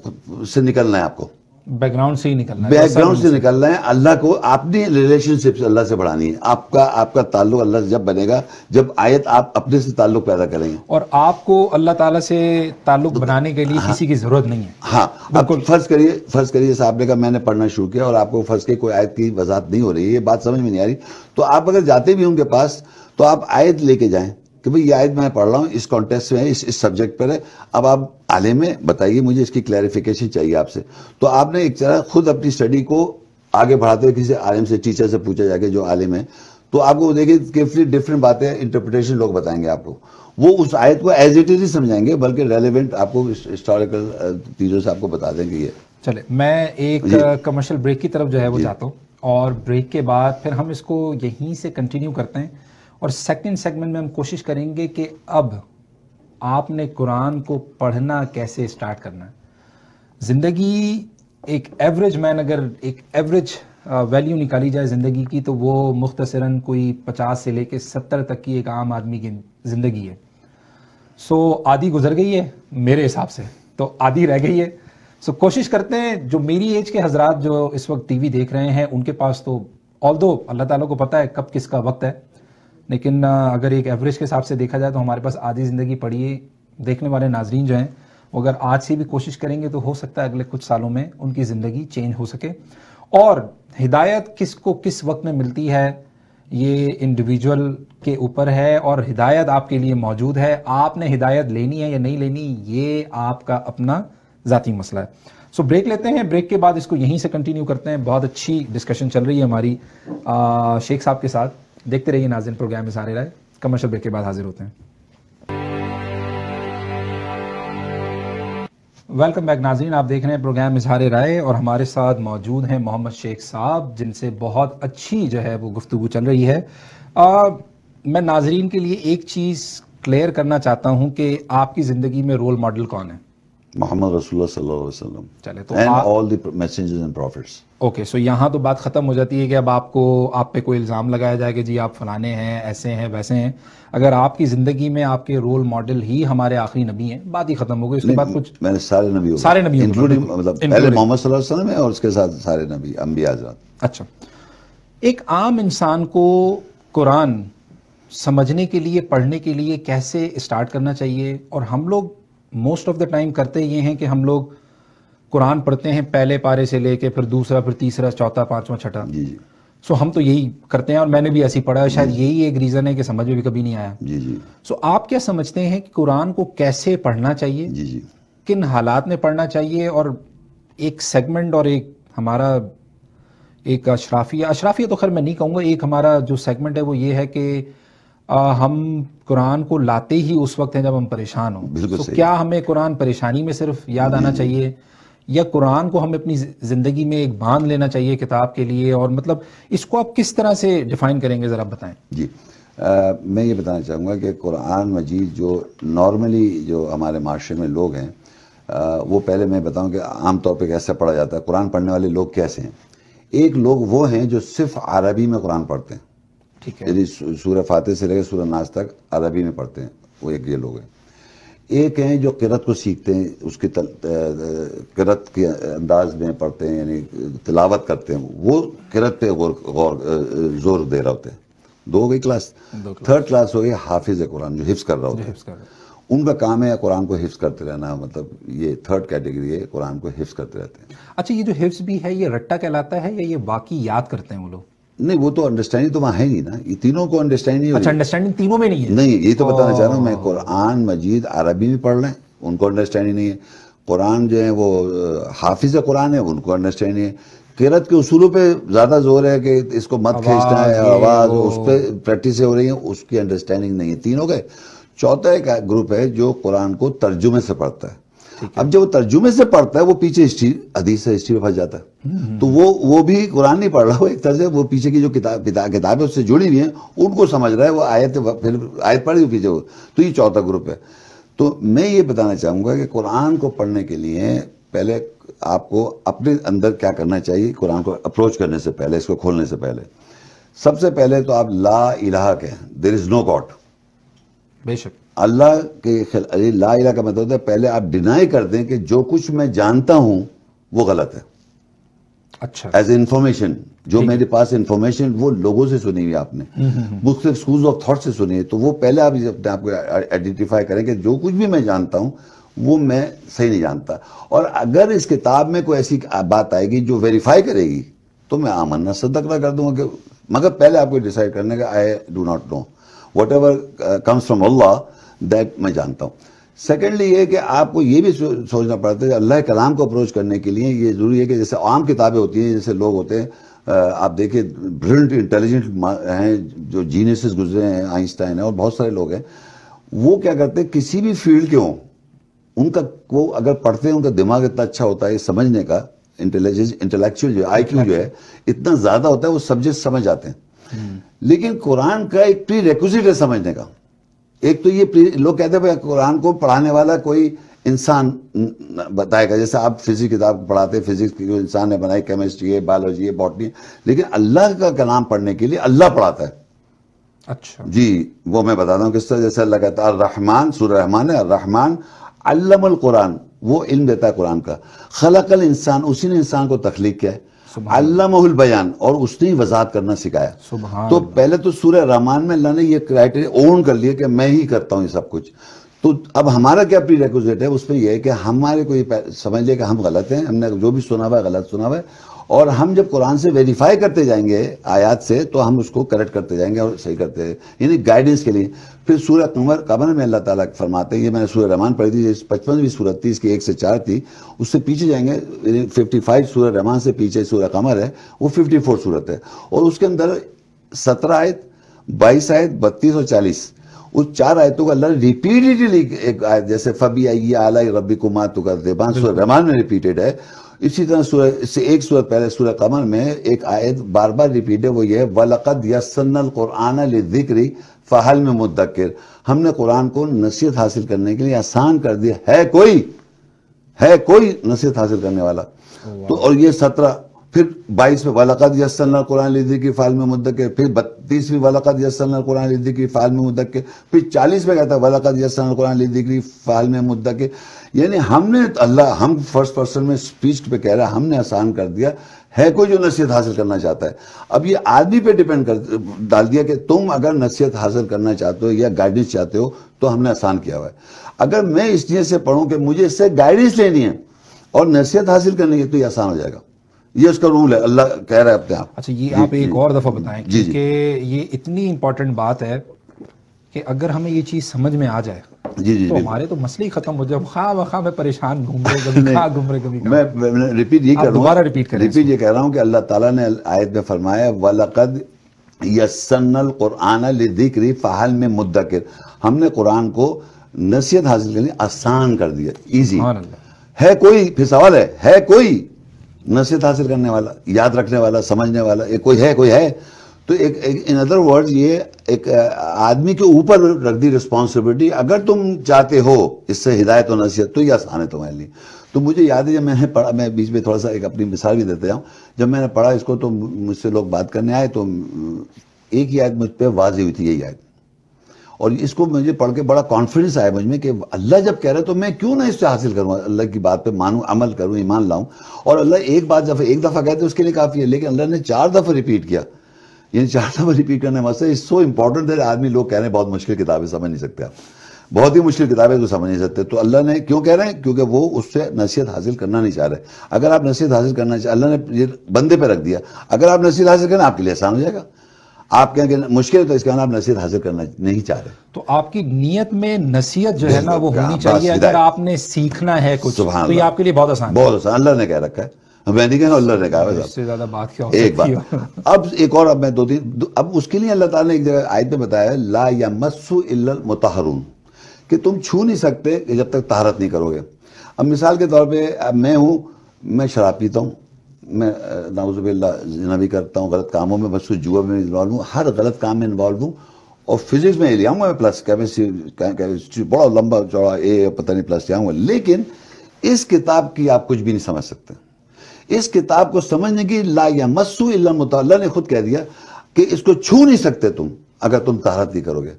से निकलना है आपको बैकग्राउंड से ही निकलना है बैकग्राउंड से निकलना है अल्लाह को अपनी रिलेशनशिप से अल्लाह से बढ़ानी है आपका आपका ताल्लुक अल्लाह से जब बनेगा जब आयत आप अपने से ताल्लुक पैदा करेंगे और आपको अल्लाह ताला से ताल्लुक तो- बनाने के लिए हाँ, किसी की जरूरत नहीं है हाँ आपको फर्ज करिए फर्ज करिए साहब ने कहा मैंने पढ़ना शुरू किया और आपको फर्ज के कोई आयत की वजाहत नहीं हो रही है ये बात समझ में नहीं आ रही तो आप अगर जाते भी उनके पास तो आप आयत लेके जाएं कि भाई ये आयत मैं पढ़ रहा हूँ इस कॉन्टेक्स्ट में है इस इस सब्जेक्ट पर है अब आप आले में बताइए मुझे इसकी क्लैरिफिकेशन चाहिए आपसे तो आपने एक तरह खुद अपनी स्टडी को आगे बढ़ाते हुए किसी आलिम से टीचर से पूछा जाके जो आलिम है तो आपको देखिए केफली डिफरेंट बातें इंटरप्रिटेशन लोग बताएंगे आपको वो उस आयत को एज इट इज ही समझाएंगे बल्कि रेलिवेंट आपको हिस्टोरिकल चीज़ों से आपको बता देंगे ये चले मैं एक कमर्शियल ब्रेक की तरफ जो है वो जाता हूँ और ब्रेक के बाद फिर हम इसको यहीं से कंटिन्यू करते हैं और सेकंड सेगमेंट में हम कोशिश करेंगे कि अब आपने कुरान को पढ़ना कैसे स्टार्ट करना है ज़िंदगी एक एवरेज मैन अगर एक एवरेज वैल्यू निकाली जाए ज़िंदगी की तो वो मुख्तसरा कोई पचास से लेके सत्तर तक की एक आम आदमी की ज़िंदगी है सो आधी गुजर गई है मेरे हिसाब से तो आधी रह गई है सो कोशिश करते हैं जो मेरी एज के हजरात जो इस वक्त टीवी देख रहे हैं उनके पास तो ऑल दो अल्लाह ताला को पता है कब किसका वक्त है लेकिन अगर एक एवरेज के हिसाब से देखा जाए तो हमारे पास आधी ज़िंदगी पड़ी है देखने वाले नाजरीन जो हैं वो अगर आज से भी कोशिश करेंगे तो हो सकता है अगले कुछ सालों में उनकी ज़िंदगी चेंज हो सके और हिदायत किसको किस वक्त में मिलती है ये इंडिविजुअल के ऊपर है और हिदायत आपके लिए मौजूद है आपने हिदायत लेनी है या नहीं लेनी ये आपका अपना ज़ाती मसला है सो ब्रेक लेते हैं ब्रेक के बाद इसको यहीं से कंटिन्यू करते हैं बहुत अच्छी डिस्कशन चल रही है हमारी शेख साहब के साथ देखते रहिए नाजिन प्रोग्राम में सारे राय कमर्शियल ब्रेक के बाद हाजिर होते हैं वेलकम बैक नाजीन आप देख रहे हैं प्रोग्राम इजहार राय और हमारे साथ मौजूद हैं मोहम्मद शेख साहब जिनसे बहुत अच्छी जो है वो गुफ्तु चल रही है आ, मैं नाजरीन के लिए एक चीज़ क्लियर करना चाहता हूँ कि आपकी ज़िंदगी में रोल मॉडल कौन है मोहम्मद रसूलुल्लाह सो यहाँ तो बात ख़त्म हो जाती है कि अब आपको आप पे कोई इल्ज़ाम लगाया जाए कि जी आप फलाने हैं ऐसे हैं वैसे हैं अगर आपकी ज़िंदगी में आपके रोल मॉडल ही हमारे आखिरी नबी हैं बात ही ख़त्म हो गई उसके बाद कुछ मैंने सारे नबी सारे नबी इंक्लूडिंग मतलब पहले मोहम्मद है और उसके साथ सारे नबी अम्बी आजाद अच्छा एक आम इंसान को कुरान समझने के लिए पढ़ने के लिए कैसे स्टार्ट करना चाहिए और हम लोग मोस्ट ऑफ द टाइम करते ये हैं कि हम लोग कुरान पढ़ते हैं पहले पारे से लेके फिर दूसरा फिर तीसरा चौथा पांचवा छठा जी जी सो हम तो यही करते हैं और मैंने भी ऐसी पढ़ा है शायद यही एक रीज़न है कि समझ में भी कभी नहीं आया जी जी सो आप क्या समझते हैं कि कुरान को कैसे पढ़ना चाहिए जी जी किन हालात में पढ़ना चाहिए और एक सेगमेंट और एक हमारा एक अशराफिया अशराफिया तो खैर मैं नहीं कहूंगा एक हमारा जो सेगमेंट है वो ये है कि आ, हम कुरान को लाते ही उस वक्त हैं जब हम परेशान हों बिल्कुल तो क्या हमें कुरान परेशानी में सिर्फ याद आना चाहिए या कुरान को हमें अपनी ज़िंदगी में एक बांध लेना चाहिए किताब के लिए और मतलब इसको आप किस तरह से डिफ़ाइन करेंगे ज़रा बताएं जी आ, मैं ये बताना चाहूँगा कि कुरान मजीद जो नॉर्मली जो हमारे माशरे में लोग हैं आ, वो पहले मैं बताऊँ कि आम तौर पर कैसे पढ़ा जाता है कुरान पढ़ने वाले लोग कैसे हैं एक लोग वो हैं जो सिर्फ अरबी में कुरान पढ़ते हैं ठीक है यदि सूर्य फातह से लेकर सूर्य नाज तक अरबी में पढ़ते हैं वो एक ये लोग हैं एक हैं जो किरत को सीखते हैं उसकी किरत के अंदाज में पढ़ते हैं यानी तिलावत करते हैं वो किरत पे गौर गौर जोर दे रहे होते हैं दो हो गई क्लास थर्ड क्लास हो गई हाफिज कुरान जो हिफ्स कर रहा होता है उनका काम है कुरान को हिफ्स करते रहना मतलब ये थर्ड कैटेगरी है कुरान को हिफ्स करते रहते हैं अच्छा ये जो हिफ्स भी है ये रट्टा कहलाता है या ये बाकी याद करते हैं वो लोग नहीं वो तो अंडरस्टैंडिंग तो वहाँ है नहीं ना ये तीनों को अंडरस्टैंडिंग अच्छा अंडरस्टैंडिंग तीनों में नहीं है नहीं ये तो बताना चाह रहा हूँ मैं कुरान मजीद अरबी में पढ़ रहे हैं उनको अंडरस्टैंडिंग नहीं है कुरान जो है वो हाफिज कुरान है उनको अंडरस्टैंडिंग है किरत के उसूलों पे ज़्यादा जोर है कि इसको मत खींचना है आवाज़ उस पर प्रैक्टिस हो रही है उसकी अंडरस्टैंडिंग नहीं है तीनों के चौथा एक ग्रुप है जो कुरान को तर्जुमे से पढ़ता है अब जब वो तर्जुमे से पढ़ता है वो पीछे हिस्ट्री हदीस से हिस्ट्री में फंस जाता है हम्म। तो वो वो भी कुरान नहीं पढ़ रहा वो एक तरह से वो पीछे की जो किताब किताबें उससे जुड़ी हुई हैं उनको समझ रहा है वो आयत फिर आयत पढ़ रही पीछे तो ये चौथा ग्रुप है तो मैं ये बताना चाहूंगा कि कुरान को पढ़ने के लिए पहले आपको अपने अंदर क्या करना चाहिए कुरान को अप्रोच करने से पहले इसको खोलने से पहले सबसे पहले तो आप ला इलाहा कहें देर इज़ नो गॉड बेशक अल्लाह के लाला का मतलब है पहले आप डिनाई कर दें कि जो कुछ मैं जानता हूं वो गलत है अच्छा एज इंफॉर्मेशन जो मेरे पास इंफॉर्मेशन वो लोगों से सुनी हुई आपने मुख्तलिफ स्कूल ऑफ थॉट से सुनी है तो वो पहले आप अपने आप को आइडेंटिफाई करें कि जो कुछ भी मैं जानता हूं वो मैं सही नहीं जानता और अगर इस किताब में कोई ऐसी बात आएगी जो वेरीफाई करेगी तो मैं आमन्ना सदक ना कर दूंगा कि मगर पहले आपको डिसाइड करने का I do not know whatever comes from Allah that मैं जानता हूँ सेकेंडली ये कि आपको ये भी सोचना पड़ता है अल्लाह कलाम को अप्रोच करने के लिए ये ज़रूरी है कि जैसे आम किताबें होती हैं जैसे लोग होते हैं आप देखिए ब्रिलियंट इंटेलिजेंट हैं जो जीनियसेस गुजरे हैं आइंस्टाइन हैं और बहुत सारे लोग हैं वो क्या करते हैं किसी भी फील्ड के हों उनका वो अगर पढ़ते हैं उनका दिमाग इतना अच्छा होता है समझने का इंटेलिजेंस इंटेलेक्चुअल जो आई क्यू जो है इतना ज़्यादा होता है वो सब्जेक्ट समझ आते हैं हम्म। लेकिन कुरान का एक प्री रेक्विजिट है समझने का एक तो ये लोग कहते हैं भाई कुरान को पढ़ाने वाला कोई इंसान बताएगा जैसे आप फिजिक्स किताब पढ़ाते हैं फिजिक्स की इंसान ने बनाई केमिस्ट्री है बायोलॉजी है बॉटनी है लेकिन अल्लाह का कलाम पढ़ने के लिए अल्लाह पढ़ाता है अच्छा जी वो मैं बताता हूँ किस तरह जैसे अल्लाह कहता है रहमान सुर रहमान है रहमान अल्लमल कुरान वो इल्म देता है कुरान का खलकल इंसान उसी ने इंसान को तख्लीक किया है अल्लाहुल बयान और उसने ही वजात करना सिखाया तो पहले तो सूर्य रहमान में अल्लाह ने ये क्राइटेरिया ओन कर लिया कि मैं ही करता हूँ ये सब कुछ तो अब हमारा क्या प्री है उस पर यह है कि हमारे को ये समझ लिया कि हम गलत हैं हमने जो भी सुना हुआ है गलत सुना हुआ है और हम जब कुरान से वेरीफाई करते जाएंगे आयात से तो हम उसको करेक्ट करते जाएंगे और सही करते हैं यानी गाइडेंस के लिए फिर सूरत कमर कमर में अल्लाह ताला फरमाते हैं ये मैंने सूर्य रहमान पढ़ी थी पचपनवीं सूरत थी इसकी एक से चार थी उससे पीछे जाएंगे फिफ्टी फाइव सूर्य रहमान से पीछे सूर्य कमर है वो फिफ्टी फोर सूरत है और उसके अंदर सत्रह आयत बाईस आयत बत्तीस और चालीस उस चार आयतों को अल्लाह ने रिपीटेडली एक आयत जैसे फबी आई आला रबी कुमार तो करते रहमान में रिपीटेड है इसी तरह सूरह इससे एक सूरह पहले सूरह कमर में एक आयत बार बार रिपीट है वो ये वलकद यसन्नल कुरान लिक्री फ़हल में मुद्दकर हमने कुरान को नसीहत हासिल करने के लिए आसान कर दिया है कोई है कोई नसीहत हासिल करने वाला तो और ये सत्रह फिर बाईस में वलकद यसल कुरान लिदी की फाल में मुद्दक के फिर बत्तीसवीं वलकद यसल कुरान लिदी की फाल में मुद्दक के फिर चालीस में कहता है वलकद यसल कुरान लिदी की फाल में मुद्दक यानी हमने तो अल्लाह हम फर्स्ट पर्सन में स्पीच पे कह रहा है हमने आसान कर दिया है कोई जो नसीहत हासिल करना चाहता है अब ये आदमी पे डिपेंड कर डाल दिया कि तुम अगर नसीहत हासिल करना चाहते हो या गाइडेंस चाहते हो तो हमने आसान किया हुआ है अगर मैं इस चीज़ से पढ़ूँ कि मुझे इससे गाइडेंस लेनी है और नसीहत हासिल करनी है तो ये आसान हो जाएगा ये इसका रूल है अल्लाह कह रहा है अपने आप अच्छा ये जी, आप एक और दफा बताएं जी कि ये इतनी इंपॉर्टेंट बात है कि अगर हमें ये चीज समझ में आ जाए जी जी तो हमारे तो मसले ही खत्म हो जाए खा वखा में परेशान घूम रहे कभी खा घूम रहे कभी मैं, मैं रिपीट ये कर दोबारा रिपीट कर रिपीट ये कह रहा हूँ कि अल्लाह ताला ने आयत में फरमाया वलकद यसनल कुरान लिदिक्री फ़हल में मुद्दकर हमने कुरान को नसीहत हासिल करनी आसान कर दिया इजी है कोई फिर सवाल है है कोई नसीहत हासिल करने वाला याद रखने वाला समझने वाला ये कोई है कोई है तो एक, इन अदर वर्ड्स ये एक आदमी के ऊपर रख दी रिस्पॉन्सिबिलिटी अगर तुम चाहते हो इससे हिदायत और नसीहत तो ये आसान है तुम्हारे लिए तो मुझे याद है जब मैंने पढ़ा मैं बीच में थोड़ा सा एक अपनी मिसाल भी देते जाऊँ जब मैंने पढ़ा इसको तो मुझसे लोग बात करने आए तो एक ही आयत मुझ पर वाजी हुई थी यही आयत और इसको मुझे पढ़ के बड़ा कॉन्फिडेंस आया मुझ में कि अल्लाह जब कह रहे तो मैं क्यों ना इससे हासिल करूँ अल्लाह की बात पे मानूँ अमल करूँ ईमान लाऊं और अल्लाह एक बात जब एक दफ़ा कहते उसके लिए काफ़ी है लेकिन अल्लाह ने चार दफ़ा रिपीट किया ये चार दफ़ा रिपीट करने मसला इज सो इंपॉर्टेंट है आदमी लोग कह रहे हैं बहुत मुश्किल किताबें समझ नहीं सकते आप बहुत ही मुश्किल किताबें तो समझ नहीं सकते तो अल्लाह ने क्यों कह रहे हैं क्योंकि वो उससे नसीहत हासिल करना नहीं चाह रहे अगर आप नसीहत हासिल करना चाह अल्लाह ने ये बंदे पे रख दिया अगर आप नसीहत हासिल करें आपके लिए आसान हो जाएगा आप कहेंगे मुश्किल है तो इसका आप नसीहत हासिल करना नहीं चाह रहे तो आपकी नीयत में नसीहत जो है ना वो होनी चाहिए अगर आपने सीखना है कुछ तो ये आपके लिए बहुत आसान बहुत आसान अल्लाह ने कह रखा है मैं नहीं कहना अल्लाह ने कहा ज्यादा बात क्या एक बात अब एक और अब मैं दो तीन अब उसके लिए अल्लाह ताला ने एक जगह आयत में बताया ला या मस्सु मतहरून कि तुम छू नहीं सकते जब तक तहारत नहीं करोगे अब मिसाल के तौर पर मैं हूं मैं शराब पीता हूं मैं नाउजुबिल्ला जिना भी करता हूँ गलत कामों में बस जुआ में इन्वॉल्व हूँ हर गलत काम में इन्वॉल्व हूँ और फिजिक्स में ले आऊँगा मैं प्लस केमिस्ट्री बड़ा लंबा चौड़ा ए पता नहीं प्लस ले आऊँगा लेकिन इस किताब की आप कुछ भी नहीं समझ सकते इस किताब को समझने की ला या मसू इला ने खुद कह दिया कि इसको छू नहीं सकते तुम अगर तुम तहारत नहीं करोगे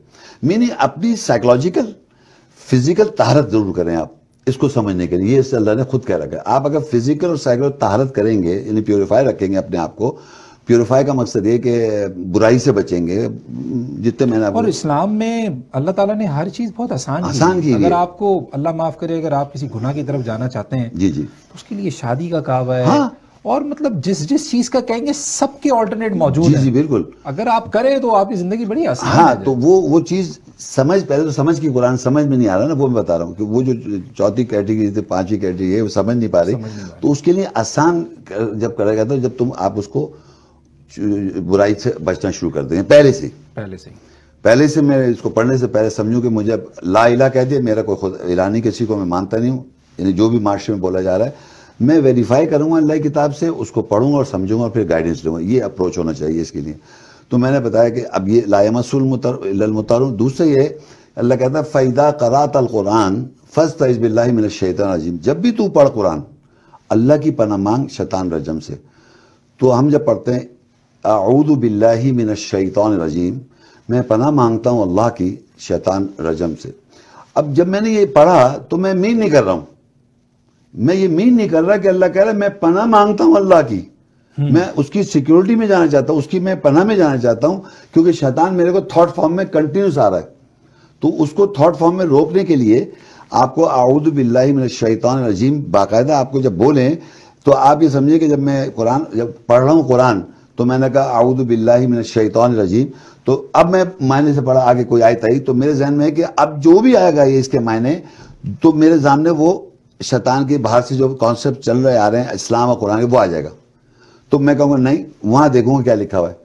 मीनिंग अपनी साइकोलॉजिकल फिजिकल तहारत जरूर करें आप इसको समझने के लिए ये अल्लाह ने खुद कह रखा है आप अगर फिजिकल और साइकिल तहारत करेंगे यानी प्योरीफाई रखेंगे अपने आप को प्योरीफाई का मकसद ये कि बुराई से बचेंगे जितने मैंने और इस्लाम में अल्लाह ताला ने हर चीज़ बहुत आसान आसान की अगर आपको अल्लाह माफ़ करे अगर आप किसी गुनाह की तरफ जाना चाहते हैं जी जी तो उसके लिए शादी का कावा है हाँ? और मतलब जिस जिस चीज का कहेंगे सबके ऑल्टरनेट मौजूद जी, जी बिल्कुल अगर आप करें तो आपकी जिंदगी बड़ी आसान हाँ तो वो वो चीज समझ पहले तो समझ की कुरान समझ में नहीं आ रहा ना वो मैं बता रहा हूँ कि वो जो चौथी कैटेगरी थी पांचवी कैटेगरी है वो समझ नहीं पा रही तो उसके लिए आसान जब करा जाता है जब तुम आप उसको बुराई से बचना शुरू कर देंगे पहले से पहले से पहले से मैं इसको पढ़ने से पहले समझूं कि मुझे ला इला कह दिया मेरा कोई खुद इला नहीं किसी को मैं मानता नहीं हूँ यानी जो भी मार्च में बोला जा रहा है मैं वेरीफाई करूँगा अल्लाह किताब से उसको पढ़ूंगा और समझूंगा और फिर गाइडेंस लूँगा ये अप्रोच होना चाहिए इसके लिए तो मैंने बताया कि अब ये लामसलमतर दूसरा ये अल्लाह कहता है फ़ैदा करात अलकुरान फ़स शैतान रजीम जब भी तू पढ़ कुरान अल्लाह की पना मांग शैतान रजम से तो हम जब पढ़ते हैं शैतान रजीम मैं पना मांगता हूँ अल्लाह की शैतान रजम से अब जब मैंने ये पढ़ा तो मैं मीन नहीं कर रहा हूँ मैं ये मीन नहीं कर रहा कि अल्लाह कह रहा है मैं पना मांगता हूँ अल्लाह की हम्म। मैं उसकी सिक्योरिटी में जाना चाहता हूँ उसकी मैं पना में जाना चाहता हूँ क्योंकि शैतान मेरे को थॉट फॉर्म में कंटिन्यूस आ रहा है तो उसको थॉट फॉर्म में रोकने के लिए आपको आउदबिल्ला शैतान रजीम बाकायदा आपको जब बोलें तो आप ये समझिए कि जब मैं कुरान जब पढ़ रहा हूँ कुरान तो मैंने कहा आउद बिल्ला शैतान रजीम तो अब मैं मायने से पढ़ा आगे कोई आयत आई तो मेरे जहन में है कि अब जो भी आएगा ये इसके मायने तो मेरे सामने वो शैतान की बाहर से जो कॉन्सेप्ट चल रहे आ रहे हैं इस्लाम और कुरान के वो आ जाएगा तो मैं कहूँगा नहीं वहाँ देखूँगा क्या लिखा हुआ है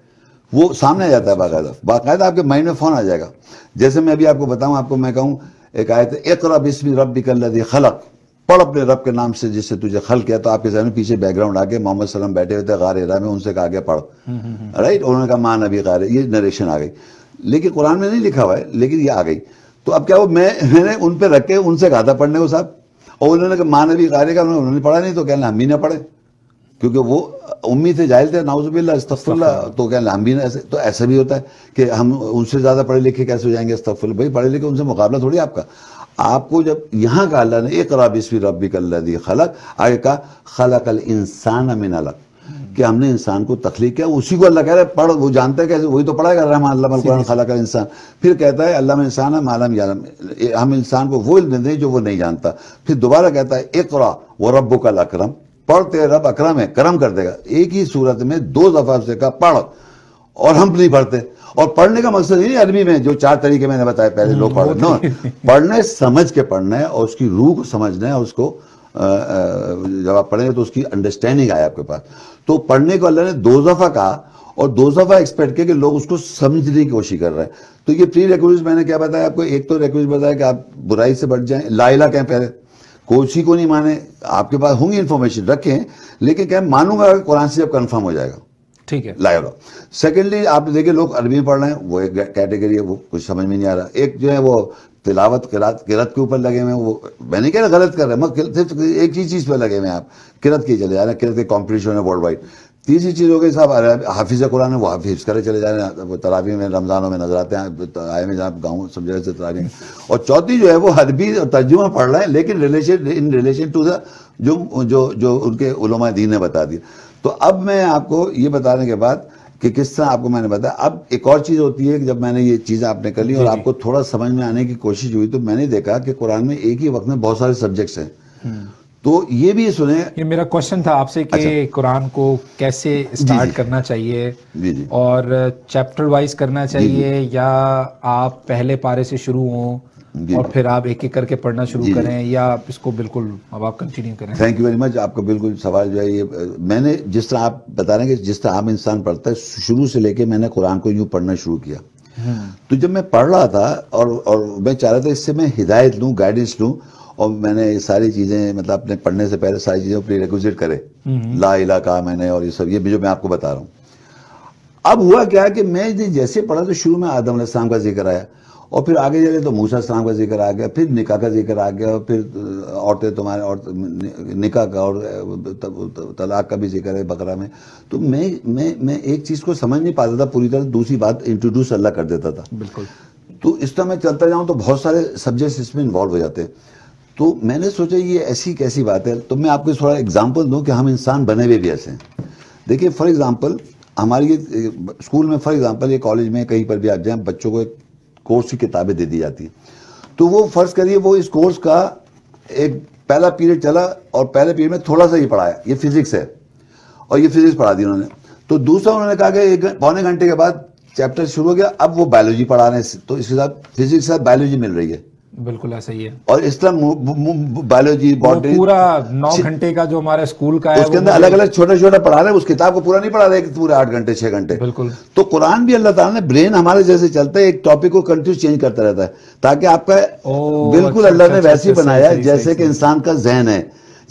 वो सामने आ जाता है बाकायदा बाकायदा आपके माइंड में फ़ोन आ जाएगा जैसे मैं अभी आपको बताऊँ आपको मैं कहूँ एक आयत एक रब इसमें रब बिकल खलक पढ़ अपने रब के नाम से जिससे तुझे खल किया तो आपके जहन पीछे बैकग्राउंड आके मोहम्मद सलम बैठे हुए थे गार एरा में उनसे कहा गया पढ़ राइट उन्होंने कहा मान अभी गार ये नरेशन आ गई लेकिन कुरान में नहीं लिखा हुआ है लेकिन ये आ गई तो अब क्या वो मैं मैंने उन पर रख के उनसे कहा था पढ़ने को साहब और उन्होंने कहा मानवीय कार्य का उन्होंने पढ़ा नहीं तो कहना हम भी ना पढ़े क्योंकि वो उम्मीद से जाहिल थे नाउजबिल्ला इस्तफुल्ला तो कहना हम भी ना ऐसे तो ऐसा भी होता है कि हम उनसे ज़्यादा पढ़े लिखे कैसे हो जाएंगे इस्तफुल भाई पढ़े लिखे उनसे मुकाबला थोड़ी आपका आपको जब यहाँ का अल्लाह ने एक रबिसवी रबी कल्ला दी खलक आगे कहा खलक अल इंसान मिन लग कि हमने इंसान को तखलीक किया उसी को अल्लाह कह रहा है पढ़ वो जानते हैं कैसे वही तो पढ़ाएगा रहमान अल्लाह कुरान खाला का इंसान फिर कहता है अल्लाह में इंसान है मालम यालम हम इंसान को वो इल्म दें जो वो नहीं जानता फिर दोबारा कहता है एक इकरा वो रब्बो का अक्रम पढ़ तेरे रब अक्रम है करम कर देगा एक ही सूरत में दो दफा से कहा पढ़ और हम नहीं पढ़ते और पढ़ने का मकसद ही नहीं अरबी में जो चार तरीके मैंने बताए पहले लोग पढ़ पढ़ना है समझ के पढ़ना है और उसकी रूह को समझना है उसको जब आप पढ़ेंगे तो उसकी अंडरस्टैंडिंग आए आपके पास तो पढ़ने को अल्लाह ने दो दफ़ा कहा और दो दफ़ा एक्सपेक्ट किया कि लोग उसको समझने की कोशिश कर रहे हैं तो ये प्री रिक्विज मैंने क्या बताया आपको एक तो रिक्विज बताया कि आप बुराई से बढ़ जाएं लाइला कहें पहले कोच को नहीं माने आपके पास होंगी इंफॉर्मेशन रखें लेकिन क्या मानूंगा कुरान से जब कन्फर्म हो जाएगा ठीक है लाइव सेकेंडली आप देखिए लोग अरबी पढ़ रहे हैं वो एक कैटेगरी है वो कुछ समझ में नहीं आ रहा एक जो है वो तिलावत किरात किरत के ऊपर लगे हुए हैं वो मैंने कह रहा गलत कर रहे हैं मगर सिर्फ एक ही चीज़ पर लगे हुए हैं आप किरत के चले जा रहे हैं किरत के कॉम्पिटिशन है वर्ल्ड वाइड तीसरी चीज़ हो गई साहब हाफिज़ कुरान है वो हाफिज करे चले जा रहे हैं वो तरावी में रमज़ानों में नजर आते हैं आए में जहाँ गाँव सब जगह से तरावी में और चौथी जो है वो हदबी और तर्जुमा पढ़ रहे हैं लेकिन relation in relation to the जो जो जो उनके उलमा दीन ने बता दिया तो अब मैं आपको ये बताने के बाद कि किस तरह आपको मैंने बताया अब एक और चीज़ होती है कि जब मैंने ये चीज़ आपने कर ली और आपको थोड़ा समझ में आने की कोशिश हुई तो मैंने देखा कि कुरान में एक ही वक्त में बहुत सारे सब्जेक्ट्स हैं हम्म। तो ये भी सुने ये मेरा क्वेश्चन था आपसे कि अच्छा। कुरान को कैसे स्टार्ट करना चाहिए जी जी। और चैप्टर वाइज करना चाहिए जी या आप पहले पारे से शुरू हों और फिर आप एक एक करके पढ़ना शुरू करें या आप इसको बिल्कुल अब आप कंटिन्यू करें थैंक यू वेरी मच आपका बिल्कुल सवाल जो है ये मैंने जिस तरह आप बता रहे हैं कि जिस तरह आम इंसान पढ़ता है शुरू से लेके मैंने कुरान को यूँ पढ़ना शुरू किया हाँ। तो जब मैं पढ़ रहा था और और मैं चाह रहा था इससे मैं हिदायत लूँ गाइडेंस लूँ और मैंने ये सारी चीज़ें मतलब अपने पढ़ने से पहले सारी चीज़ें प्री रिक्विजिट करे ला इला कहा मैंने और ये सब ये भी जो मैं आपको बता रहा हूँ अब हुआ क्या कि मैं जैसे पढ़ा तो शुरू में आदम का जिक्र आया और फिर आगे चले तो मूसा इस्लाम का जिक्र आ गया फिर निका का जिक्र आ गया और फिर औरतें तुम्हारे और निका का और तलाक का भी जिक्र है बकरा में तो मैं मैं मैं एक चीज़ को समझ नहीं पाता था पूरी तरह दूसरी बात इंट्रोड्यूस अल्लाह कर देता था बिल्कुल तो इस तरह मैं चलता जाऊँ तो बहुत सारे सब्जेक्ट्स इसमें इन्वॉल्व हो जाते हैं तो मैंने सोचा ये ऐसी कैसी बात है तो मैं आपको थोड़ा एग्जाम्पल दूँ कि हम इंसान बने हुए भी ऐसे हैं देखिए फॉर एग्ज़ाम्पल हमारी स्कूल में फॉर एग्ज़ाम्पल ये कॉलेज में कहीं पर भी आप जाएं बच्चों को एक कोर्स की किताबें दे दी जाती तो वो फ़र्ज़ करिए वो इस कोर्स का एक पहला पीरियड चला और पहले पीरियड में थोड़ा सा ही पढ़ाया ये फिज़िक्स है और ये फिज़िक्स पढ़ा दी उन्होंने तो दूसरा उन्होंने कहा कि एक पौने घंटे के बाद चैप्टर शुरू हो गया अब वो बायोलॉजी पढ़ा रहे हैं तो इसके साथ फिजिक्स के साथ बायोलॉजी मिल रही है बिल्कुल ऐसा ही है और इस तरह बायोलॉजी पूरा नौ घंटे का जो हमारे स्कूल का है उसके अंदर अलग अलग छोटा छोटा पढ़ा रहे उस किताब को पूरा नहीं पढ़ा रहे पूरे आठ घंटे छह घंटे बिल्कुल तो कुरान भी अल्लाह ताला ने ब्रेन हमारे जैसे चलता है एक टॉपिक को कंटिन्यू चेंज करता रहता है ताकि आपका बिल्कुल अच्छा, अल्लाह ने अच्छा, वैसे ही अच्छा, बनाया जैसे कि इंसान का जहन है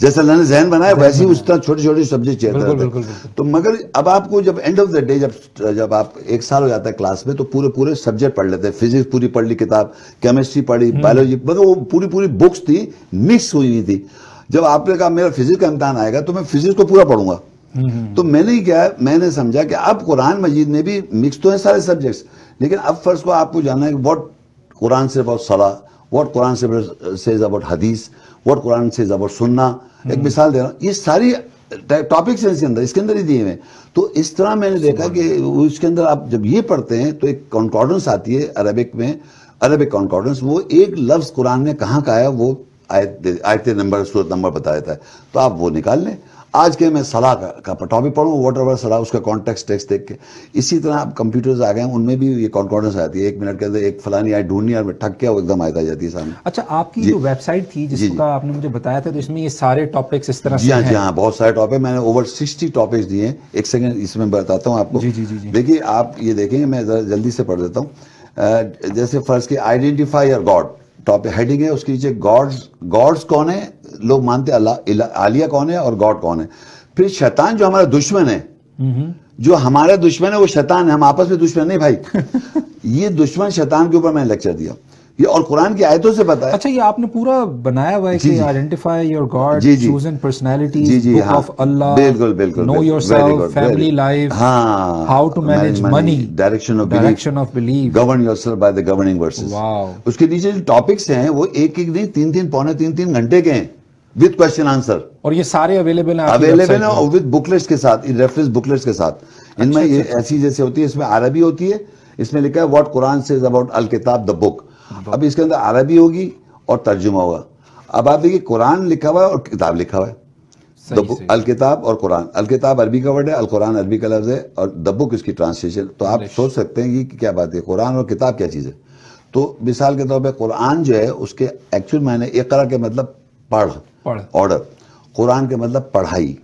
जैसे अल्लाह ने जहन बनाया वैसे ही उस तरह छोटे छोटे सब्जेक्ट चेहरा तो मगर अब आपको जब एंड ऑफ द डे जब जब आप एक साल हो जाता है क्लास में तो पूरे पूरे सब्जेक्ट पढ़ लेते हैं फिजिक्स पूरी पढ़ ली किताब केमिस्ट्री पढ़ी बायोलॉजी हम्म। मतलब वो पूरी पूरी बुक्स थी मिक्स हुई हुई थी जब आपने कहा मेरा फिजिक्स का इम्तहान आएगा तो मैं फिजिक्स को पूरा पढ़ूंगा हम्म, हम्म। तो मैंने ही क्या मैंने समझा कि अब कुरान मजीद में भी मिक्स तो है सारे सब्जेक्ट्स लेकिन अब फर्ज को आपको जानना है कि वॉट कुरान सिर्फ और सलाह वॉट कुरान सिर्फ से अबाउट हदीस और कुरान से ज़बर सुनना एक हम्म। मिसाल दे रहा हूँ ये सारी टॉपिक्स हैं इसके अंदर इसके अंदर ही दिए हुए तो इस तरह मैंने देखा कि उसके अंदर आप जब ये पढ़ते हैं तो एक कॉन्कॉर्डेंस आती है अरबिक में अरबिक कॉन्कॉर्डेंस वो एक लफ्ज़ कुरान में कहाँ का आया वो आयत आयत नंबर सूरत नंबर बता देता है तो आप वो निकाल लें आज के मैं सलाह का, का टॉपिक पढ़ूँ वॉट एवर सलाह उसका कॉन्टेक्स्ट टेक्स्ट देख के इसी तरह आप कंप्यूटर्स आ गए हैं उनमें भी ये कॉन्कॉर्डेंस आती है एक मिनट के अंदर एक फलानी आई ढूंढनी और ठक गया वो एकदम आयत आ जाती है सामने अच्छा आपकी जो वेबसाइट थी जिसका आपने मुझे बताया था तो इसमें ये सारे टॉपिक्स इस तरह जी हाँ जी हाँ बहुत सारे टॉपिक मैंने ओवर सिक्सटी टॉपिक्स दिए एक सेकेंड इसमें बताता हूँ आपको देखिए आप ये देखेंगे मैं जल्दी से पढ़ देता हूँ जैसे फर्स्ट की identify your God topic heading है उसके नीचे गॉड्स गॉड्स कौन है लोग मानते अल्लाह आलिया कौन है और गॉड कौन है फिर शैतान जो हमारा दुश्मन है जो हमारे दुश्मन है वो शैतान है हम आपस में दुश्मन नहीं भाई ये दुश्मन शैतान के ऊपर मैंने लेक्चर दिया ये और कुरान की आयतों से पता है अच्छा ये आपने पूरा बनाया हुआ है कि identify your God chosen personality book of Allah बिल्कुल बिल्कुल नो योरसेल्फ फैमिली लाइफ हां how to manage money direction of direction of belief govern yourself by the governing verses wow उसके नीचे जो टॉपिक्स हैं वो एक एक नहीं तीन तीन पौने तीन तीन घंटे के हैं विद क्वेश्चन आंसर और ये सारे अवेलेबल हैं अवेलेबल है और विद बुकलेट्स के साथ इन रेफरेंस बुकलेट्स के साथ इनमें अच्छा, ये अच्छा, अच्छा। ऐसी जैसे होती है इसमें अरबी होती है इसमें लिखा है व्हाट कुरान सेज अबाउट अल किताब द बुक अब इसके अंदर अरबी होगी और तर्जुमा होगा अब आप देखिए कुरान लिखा हुआ है और किताब लिखा हुआ है द बुक अल किताब और कुरान अल किताब अरबी का वर्ड है अल कुरान अरबी का लफ्ज़ है और द बुक इसकी ट्रांसलेशन तो आप सोच सकते हैं कि क्या बात है कुरान और किताब क्या चीज़ है तो मिसाल के तौर पर कुरान जो है उसके एक्चुअल मायने एक तरह के मतलब पढ़ ऑर्डर कुरान के मतलब पढ़ाई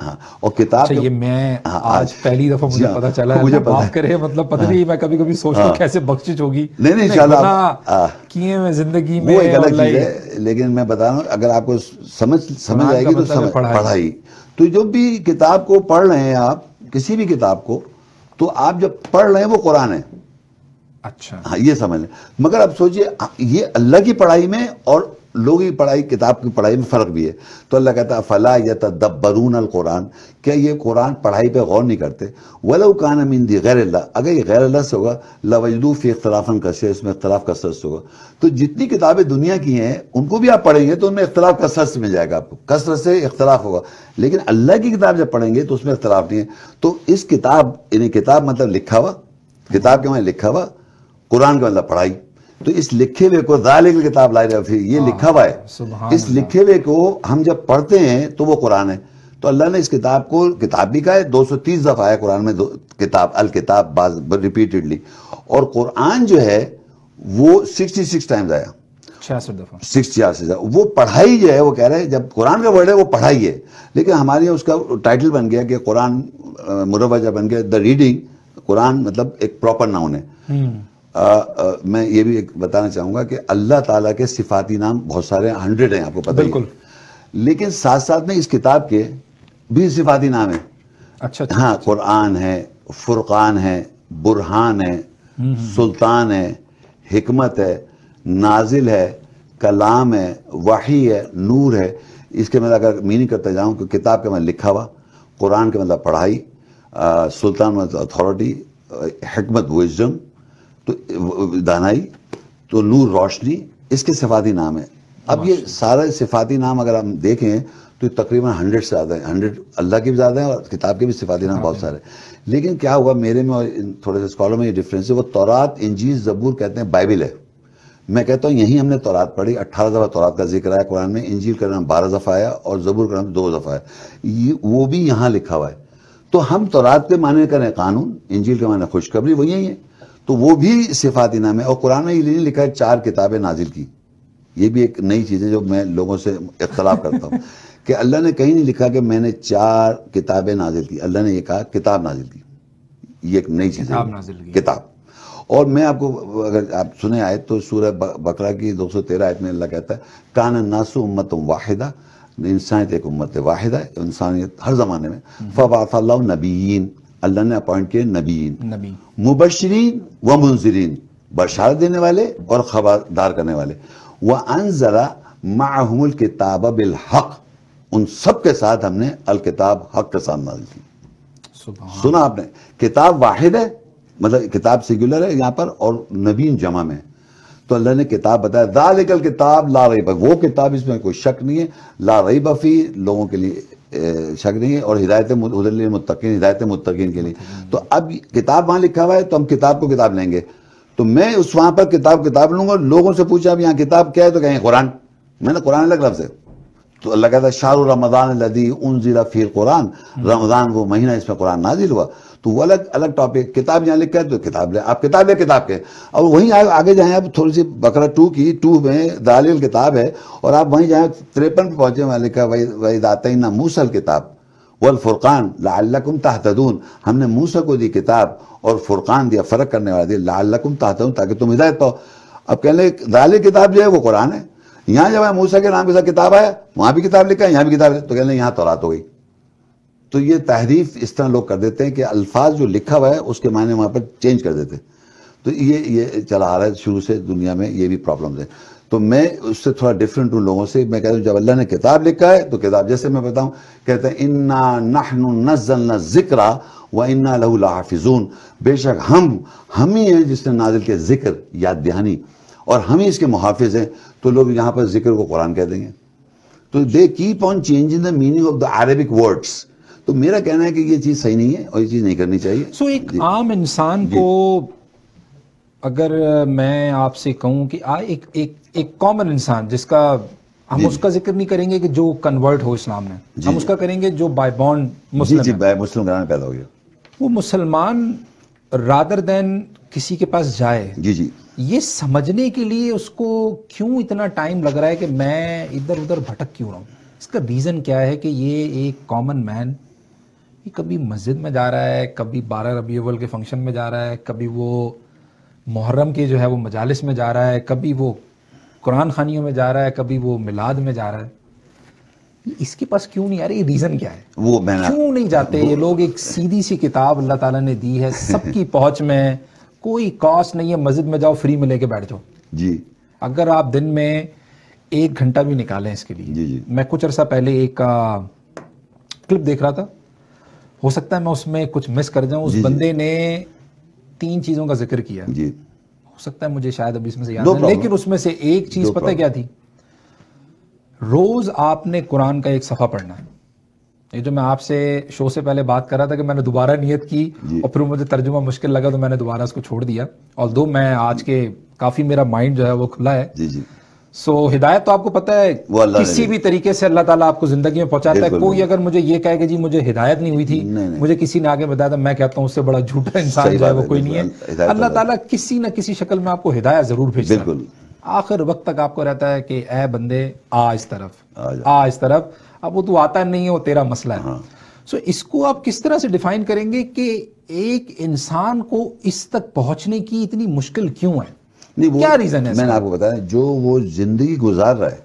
हाँ और किताब अच्छा, ये मैं हाँ, आज आज पहली दफा मुझे हाँ, पता चला मुझे पता माफ करे मतलब पता हाँ। नहीं मैं कभी कभी सोचता हूँ हाँ। कैसे बख्शिश होगी नहीं नहीं चला किए मैं जिंदगी में एक अलग चीज है लेकिन मैं बता रहा हूँ अगर आपको समझ समझ आएगी तो मतलब पढ़ाई तो जो भी किताब को पढ़ रहे हैं आप किसी भी किताब को तो आप जब पढ़ रहे हैं वो कुरान है अच्छा हाँ ये समझ लें मगर अब सोचिए ये अल्लाह की पढ़ाई में और लोग की पढ़ाई किताब की पढ़ाई में फ़र्क भी है तो अल्लाह कहता है फ़ला या तदब्बरून अलकुरान क्या ये कुरान पढ़ाई पे गौर नहीं करते वलो कान अमीन दी गैर अल्लाह अगर ये गैर अल्लाह से होगा लवजदूफ़ी इख्तलाफन कसर इसमें इख्तलाफ का से होगा तो जितनी किताबें दुनिया की हैं उनको भी आप पढ़ेंगे तो उनमें इख्तलाफ का से मिल जाएगा आपको कसर से इख्तलाफ होगा लेकिन अल्लाह की किताब जब पढ़ेंगे तो उसमें इख्तलाफ नहीं है तो इस किताब इन्हें किताब मतलब लिखा हुआ किताब के मैंने लिखा हुआ कुरान के मतलब पढ़ाई तो इस लिखे हुए को जालिक किताब ला रफी ये हाँ, लिखा हुआ है इस लिखे हुए को हम जब पढ़ते हैं तो वो कुरान है तो अल्लाह ने इस किताब को किताब भी कहा है 230 दफ़ा है कुरान में किताब अल किताब रिपीटेडली और कुरान जो है वो 66 टाइम्स आया छियासठ दफ़ा वो पढ़ाई जो है वो कह रहे हैं जब कुरान का वर्ड है वो पढ़ाई है लेकिन हमारे यहाँ उसका टाइटल बन गया कि कुरान मुरवजा बन गया द रीडिंग कुरान मतलब एक प्रॉपर नाउन है हम्म। मैं ये भी एक बताना चाहूंगा कि अल्लाह ताला के सिफाती नाम बहुत सारे हंड्रेड हैं आपको पता बिल्कुल लेकिन साथ साथ में इस किताब के भी सिफाती नाम है अच्छा, अच्छा, हाँ कुरान है फुरकान है बुरहान है हम्म, हम्म। सुल्तान है हिकमत है नाजिल है कलाम है वाही है नूर है इसके मैं मतलब अगर मीनिंग करता जाऊँ कि किताब के मतलब लिखा हुआ कुरान के मतलब पढ़ाई सुल्तान मतलब अथॉरिटी हमत विजम तो दानाई तो नूर रोशनी इसके सिफाती नाम है अब ये सारे सिफाती नाम अगर हम देखें तो तकरीबन हंड्रेड से ज़्यादा है हंड्रेड अल्लाह के भी ज़्यादा है और किताब के भी सिफाती नाम बहुत हाँ। सारे हैं लेकिन क्या हुआ मेरे में और थोड़े से स्कॉलर में ये डिफरेंस है वो तौरात इंजीज जबूर कहते हैं बाइबिल है मैं कहता हूँ यहीं हमने तौरात पढ़ी अट्ठारह दफ़ा तौरात का जिक्र आया कुरान में इंजील का नाम बारह दफ़ा आया और जबूर का नाम दो दफ़ा आया ये वो भी यहाँ लिखा हुआ है तो हम तौरात के माने करें कानून इंजील के माने खुशखबरी वही है तो वो भी सिफाती नाम है और कुरान में लिखा है चार किताबें नाजिल की ये भी एक नई चीज़ है जो मैं लोगों से इख्तलाफ करता हूँ कि अल्लाह ने कहीं नहीं लिखा कि मैंने चार किताबें नाजिल की अल्लाह ने ये कहा किताब नाजिल की ये एक नई चीज़ है किताब और मैं आपको अगर आप सुने आए तो सूर्य बकरा की 213 आयत में अल्लाह कहता है कान नासु उम्मत वाहिदा इंसानियत एक उम्मत वाहिदा इंसानियत हर ज़माने में हम्म। फ़बात नबीन अल्लाह ने अपॉइंट किए नबी मुबशरीन व मुंजरीन बशार देने वाले और खबरदार करने वाले वह अनजरा माहमुल किताब बिल हक उन सब के साथ हमने अल किताब हक के साथ मान ली सुना आपने किताब वाहिद है मतलब किताब सिंगुलर है यहां पर और नबीन जमा में तो अल्लाह ने किताब बताया दाल किताब ला रही वो किताब इसमें कोई शक नहीं है ला रही बफी लोगों के लिए शक नहीं है और हिदायत मुतकिन हिदायत मुतकिन के लिए तो अब किताब वहाँ लिखा हुआ है तो हम किताब को किताब लेंगे तो मैं उस वहाँ पर किताब किताब लूंगा लोगों से पूछा अब यहाँ किताब क्या है तो कहें कुरान मैंने कुरान अलग लफ्ज़ है तो अल्लाह कहता है शाह रमदान लदी उन जिला फिर कुरान रमज़ान वो महीना इसमें कुरान नाजिल हुआ तो वो अलग अलग टॉपिक किताब यहाँ लिखा है तो किताब ले आप किताब ले किताब के और वहीं आ, आगे जाए आप थोड़ी सी बकरा टू की टू में दालिल किताब है और आप वहीं जाए त्रेपन पर पहुंचे वहाँ लिखा वही वही दातई ना मूसल किताब वल फुरकान लाकुम तहतदून हमने मूसा को दी किताब और फुरकान दिया फ़र्क करने वाला दिया लाकुम तहतदून ताकि तुम हिदायत पाओ अब कहने दाल किताब जो है वो कुरान है यहाँ जब है मूसा के नाम के साथ किताब आया वहां भी किताब लिखा है यहां भी किताब तो कहते हैं यहां तौरात हो गई तो ये तहरीफ इस तरह लोग कर देते हैं कि अल्फाज जो लिखा हुआ है उसके मायने वहां पर चेंज कर देते हैं तो ये ये चला आ रहा है शुरू से दुनिया में ये भी प्रॉब्लम है तो मैं उससे थोड़ा डिफरेंट हूँ लोगों से मैं कहता हूँ जब अल्लाह ने किताब लिखा है तो किताब जैसे मैं बताऊँ कहते हैं इन्ना नहनु नजल जिक्रा व इन्ना लहू लाफिजून बेशक हम हम ही हैं जिसने नाजिल के जिक्र याद दहानी और हम ही इसके मुहाफिज हैं तो लोग यहां पर जिक्र को कुरान कह देंगे तो they keep on change in the meaning of the Arabic words तो मेरा कहना है कि ये चीज़ सही नहीं है और ये चीज़ नहीं करनी चाहिए सो so, एक आम इंसान को अगर मैं आपसे कहूं कि आ, एक एक एक कॉमन इंसान जिसका हम उसका जिक्र नहीं करेंगे कि जो कन्वर्ट हो इस्लाम में हम उसका करेंगे जो बाय बॉन्ड मुस्लिम जी, जी, मुस्लिम पैदा हो गया वो मुसलमान रादर देन किसी के पास जाए जी जी ये समझने के लिए उसको क्यों इतना टाइम लग रहा है कि मैं इधर उधर भटक क्यों रहा हूँ इसका रीज़न क्या है कि ये एक कॉमन मैन ये कभी मस्जिद में जा रहा है कभी बारह रबी अवल के फंक्शन में जा रहा है कभी वो मुहर्रम के जो है वो मजालस में जा रहा है कभी वो कुरान खानियों में जा रहा है कभी वो मिलाद में जा रहा है इसके पास क्यों नहीं आ रही रीजन क्या है वो क्यों नहीं जाते ये लोग एक सीधी सी किताब अल्लाह ताला ने दी है सबकी पहुंच में कोई कॉस्ट नहीं है मस्जिद में जाओ फ्री में लेके बैठ जाओ जी अगर आप दिन में एक घंटा भी निकालें इसके लिए जी जी मैं कुछ अरसा पहले एक आ, क्लिप देख रहा था हो सकता है मैं उसमें कुछ मिस कर जाऊं उस बंदे ने तीन चीजों का जिक्र किया जी हो सकता है मुझे शायद अभी इसमें से याद है लेकिन उसमें से एक चीज पता है क्या थी रोज आपने कुरान का एक सफा पढ़ना है ये जो मैं आपसे शो से पहले बात कर रहा था कि मैंने दोबारा नियत की और फिर मुझे तर्जुमा मुश्किल लगा तो मैंने दोबारा उसको छोड़ दिया और दो मैं आज के काफी मेरा माइंड जो है वो खुला है जी जी सो so, हिदायत तो आपको पता है किसी भी तरीके से अल्लाह ताला आपको जिंदगी में पहुंचाता है कोई अगर मुझे ये कहे कि जी मुझे हिदायत नहीं हुई थी नहीं, नहीं। मुझे किसी ने आगे बताया था तो मैं कहता हूँ उससे बड़ा झूठा इंसान जो है वो कोई नहीं तो है अल्लाह ताला किसी न किसी शक्ल में आपको हिदायत जरूर भेजता है आखिर वक्त तक आपको रहता है कि ए बंदे आ इस तरफ आ इस तरफ अब वो तू तो आता नहीं है वो तेरा मसला है सो हाँ। इसको आप किस तरह से डिफाइन करेंगे कि एक इंसान को इस तक पहुंचने की इतनी मुश्किल क्यों है नहीं वो क्या रीजन है मैंने आपको बताया जो वो जिंदगी गुजार रहा है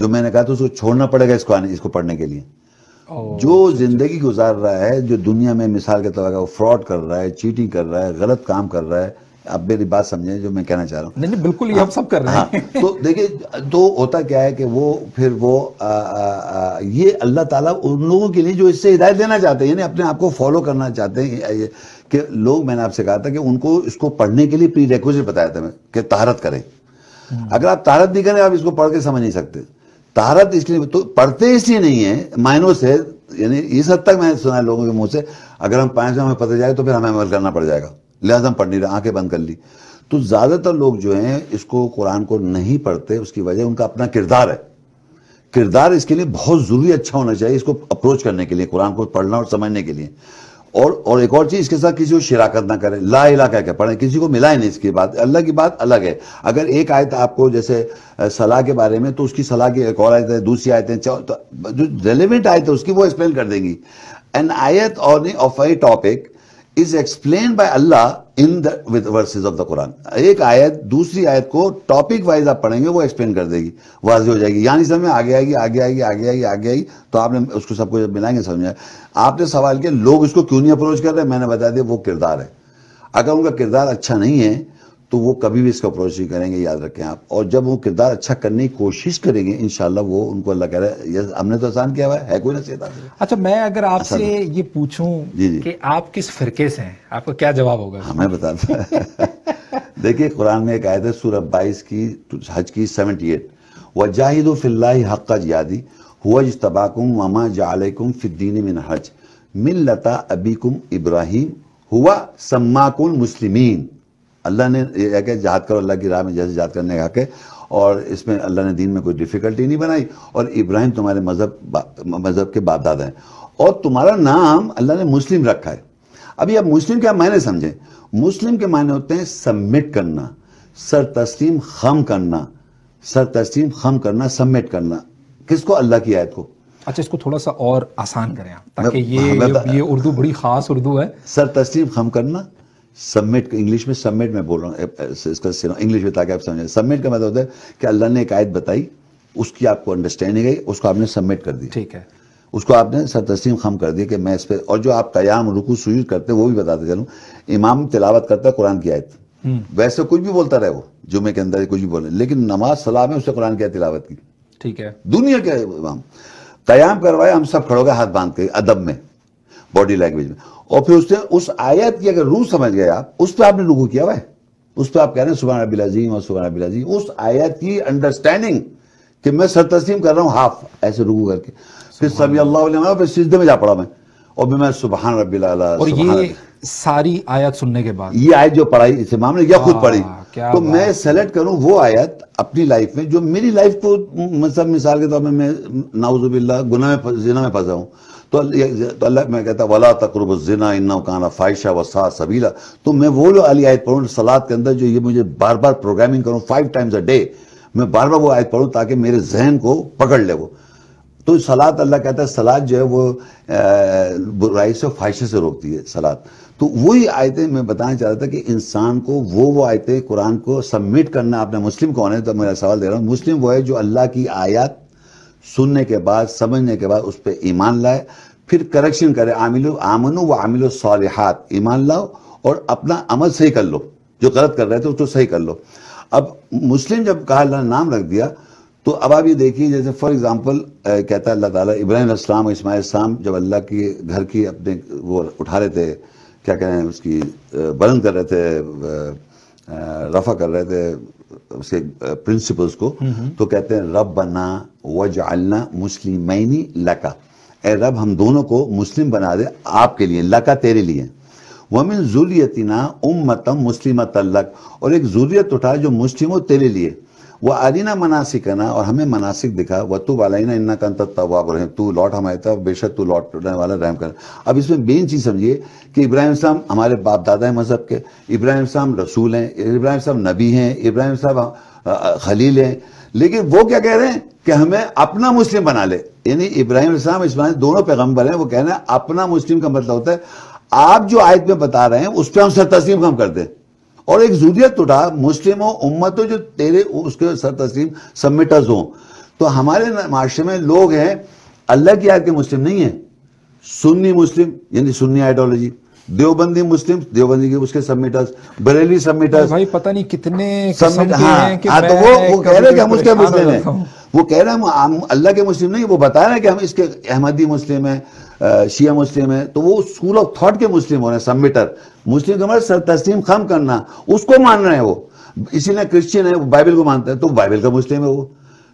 जो मैंने कहा तो उसको छोड़ना पड़ेगा इसको आने इसको पढ़ने के लिए जो अच्छा, अच्छा। जिंदगी गुजार रहा है जो दुनिया में मिसाल के तौर पर फ्रॉड कर रहा है चीटिंग कर रहा है गलत काम कर रहा है आप मेरी बात समझें जो मैं कहना चाह रहा हूँ नहीं नहीं बिल्कुल ये हम हाँ, सब कर रहे हैं हाँ, तो देखिए तो होता क्या है कि वो फिर वो आ, आ, ये अल्लाह ताला उन लोगों के लिए जो इससे हिदायत देना चाहते हैं यानी अपने आप को फॉलो करना चाहते हैं कि लोग मैंने आपसे कहा था कि उनको इसको पढ़ने के लिए प्री रेकोजिट बताया था मैं कि तहारत करें हम्म। अगर आप तहारत नहीं करें आप इसको पढ़ के समझ नहीं सकते तहारत इसलिए तो पढ़ते इसलिए नहीं है मायनों से यानी इस हद तक मैंने सुना है लोगों के मुंह से अगर हम पाँच हमें पता जाए तो फिर हमें अमल करना पड़ जाएगा लिहाजा पढ़ नहीं रहे आंखें बंद कर ली तो ज़्यादातर लोग जो हैं इसको कुरान को नहीं पढ़ते उसकी वजह उनका अपना किरदार है किरदार इसके लिए बहुत ज़रूरी अच्छा होना चाहिए इसको अप्रोच करने के लिए कुरान को पढ़ना और समझने के लिए और और एक और चीज़ इसके साथ किसी को शिराकत ना करें ला इला कह के पढ़े किसी को मिला ही नहीं इसकी बात अल्लाह की बात अलग है अगर एक आयत आपको जैसे सलाह के बारे में तो उसकी सलाह की एक और आयत है दूसरी आयत है तो, जो रेलिवेंट आयत है उसकी वो एक्सप्लेन कर देंगी एन आयत और of a topic is explain by Allah in the with verses of the Quran एक आयत दूसरी आयत को टॉपिक वाइज आप पढ़ेंगे वो एक्सप्लेन कर देगी वाजी हो जाएगी यानी समझ में आगे आएगी आगे आएगी आगे आएगी आगे आएगी तो आपने उसको सबको जब मिलाएंगे समझ आपने सवाल किया लोग इसको क्यों नहीं अप्रोच कर रहे मैंने बता दिया वो किरदार है अगर उनका किरदार अच्छा नहीं है तो वो कभी भी इसका अप्रोच नहीं करेंगे याद रखें आप और जब वो किरदार अच्छा करने की कोशिश करेंगे इन वो उनको अल्लाह कह रहा है हमने तो आसान किया हुआ है, कोई ना सीधा अच्छा मैं अगर आपसे अच्छा तो- ये पूछूं जी जी कि आप किस फिरके से हैं आपको क्या जवाब होगा हमें हाँ, बताता देखिए कुरान में एक आयत है सूरह बाईस की हज की सेवेंटी एट वजाहिद फिल्ला हक़ जियादी हुआ जिस तबाकुम वमा जालकुम फिद्दीन मिन हज मिल्लता अबीकुम इब्राहिम हुआ सम्माकुल मुस्लिमीन अल्लाह ने यह कहा जहाद करो अल्लाह की राह में जैसे जहाद करने का और इसमें अल्लाह ने दीन में कोई डिफ़िकल्टी नहीं बनाई और इब्राहिम तुम्हारे मज़हब मज़हब के बाप दादा हैं और तुम्हारा नाम अल्लाह ने मुस्लिम रखा है अभी आप मुस्लिम क्या मायने समझें मुस्लिम के मायने होते हैं सबमिट करना सर तस्लीम खम करना सर तस्लीम खम करना सबमिट करना किसको अल्लाह की आयत को अच्छा इसको थोड़ा सा और आसान करें ताकि ये ये उर्दू बड़ी खास उर्दू है सर तस्लीम खम करना सबमिट इंग्लिश में सबमिट में बोल रहा हूँ इंग्लिश में ताकि आप समझें सबमिट का मतलब होता है कि अल्लाह ने एक आयत बताई उसकी आपको अंडरस्टैंडिंग है उसको आपने सबमिट कर दी ठीक है उसको आपने सर तस्लीम खम कर दिया कि मैं इस पर और जो आप कयाम रुकू सुजूद करते हैं वो भी बताते चलूँ इमाम तिलावत करता है कुरान की आयत हम्म। वैसे कुछ भी बोलता रहे वो जुमे के अंदर कुछ भी बोले लेकिन नमाज सलाह में उसने कुरान की आयत तिलावत की ठीक है दुनिया के इमाम कयाम करवाए हम सब खड़ोगे हाथ बांध के अदब में बॉडी लैंग्वेज में और फिर उसने उस आयत की अगर रूह समझ गए आप उस पर आपने रुकू किया हुआ उस पर आप कह रहे हैं सुबह नबी अजीम और सुबह नबी अजीम उस आयत की अंडरस्टैंडिंग कि मैं सर तस्लीम कर रहा हूँ हाफ ऐसे रुकू करके फिर सभी अल्लाह हाँ, फिर सिजदे में जा पड़ा मैं और भी मैं सुबह रबी और ये सारी आयत सुनने के बाद ये आयत जो पढ़ाई इस इमाम ने या खुद पढ़ी तो मैं सेलेक्ट करूं वो आयत अपनी लाइफ में जो मेरी लाइफ को मतलब मिसाल के तौर पर मैं नाउजुबिल्ला गुना में जिना में फंसा हूं तो, तो अल्लाह मैं कहता वला तकरब जना इन्ना काना फ़ाइशा वसा सबीला तो मैं वो लो अली आयत पढ़ूँ सलाद के अंदर जो ये मुझे बार बार प्रोग्रामिंग करूँ फाइव टाइम्स अ डे मैं बार बार वो आयत पढ़ूँ ताकि मेरे जहन को पकड़ ले वो तो सलाद अल्लाह कहता है सलाद जो है वो बुराई से ख्वाहिशे से रोकती है सलाद तो वही आयतें मैं बताना चाहता था कि इंसान को वो वो आयतें कुरान को सबमिट करना आपने मुस्लिम कौन है तो मेरा सवाल दे रहा हूँ मुस्लिम वो है जो अल्लाह की आयत सुनने के बाद समझने के बाद उस पर ईमान लाए फिर करेक्शन करें आमिलो आमनो व आमिलो सालहात ईमान लाओ और अपना अमल सही कर लो जो गलत कर रहे थे उसको सही कर लो अब मुस्लिम जब कहा अल्लाह नाम रख दिया तो अब आप ये देखिए जैसे फॉर एग्जांपल कहता है अल्लाह ताला इब्राहिम इस्लाम और इस्माइल इस्लाम जब अल्लाह के घर की अपने वो उठा रहे थे क्या कह रहे हैं उसकी बुलंद कर रहे थे रफा कर रहे थे उसके प्रिंसिपल्स को तो कहते हैं रब बना वजालना मुस्लिमैनी लका ए रब हम दोनों को मुस्लिम बना दे आपके लिए लका तेरे लिए वमिन जुलियतना उम्मतम मुस्लिम तल्लक और एक जुलियत उठा जो मुस्लिम हो तेरे लिए वह अरिना ना और हमें मनासिक दिखा वह तू वालाइना इन्ना कंत तवाब रहे तू लौट हमारे तब बेशक तू लौटने वाला रहम कर अब इसमें मेन चीज़ समझिए कि इब्राहिम साहब हमारे बाप दादा हैं मज़हब के इब्राहिम साहब रसूल हैं इब्राहिम साहब नबी हैं इब्राहिम साहब खलील हैं लेकिन वो क्या कह रहे हैं कि हमें अपना मुस्लिम बना ले यानी इब्राहिम इस्लाम इस्माइल दोनों पैगम्बर हैं वो कह रहे हैं अपना मुस्लिम का मतलब होता है आप जो आयत में बता रहे हैं उस पर हम सर तस्लीम कम कर दें और एक जरूरियत उठा मुस्लिम हो उम्मत हो जो तेरे उसके सर तस्लीम सबमिटर्स हो तो हमारे माशरे में लोग हैं अल्लाह की याद के मुस्लिम नहीं है सुन्नी मुस्लिम यानी सुन्नी आइडियोलॉजी देवबंदी मुस्लिम देवबंदी के उसके सबमिटर्स बरेली सबमिटर्स भाई पता नहीं कितने सबमिट हाँ, हाँ तो वो वो कह रहे हैं कि हम उसके मुस्लिम हैं वो कह रहे हैं हम अल्लाह के मुस्लिम नहीं वो बता रहे हैं कि हम इसके अहमदी मुस्लिम हैं शिया मुस्लिम है तो वो स्कूल ऑफ थॉट के मुस्लिम हो रहे हैं सबमिटर मुस्लिम का मतलब सर तस्लीम खम करना उसको मान रहे हैं वो इसीलिए क्रिश्चियन है वो बाइबल को मानते हैं तो बाइबल का मुस्लिम है वो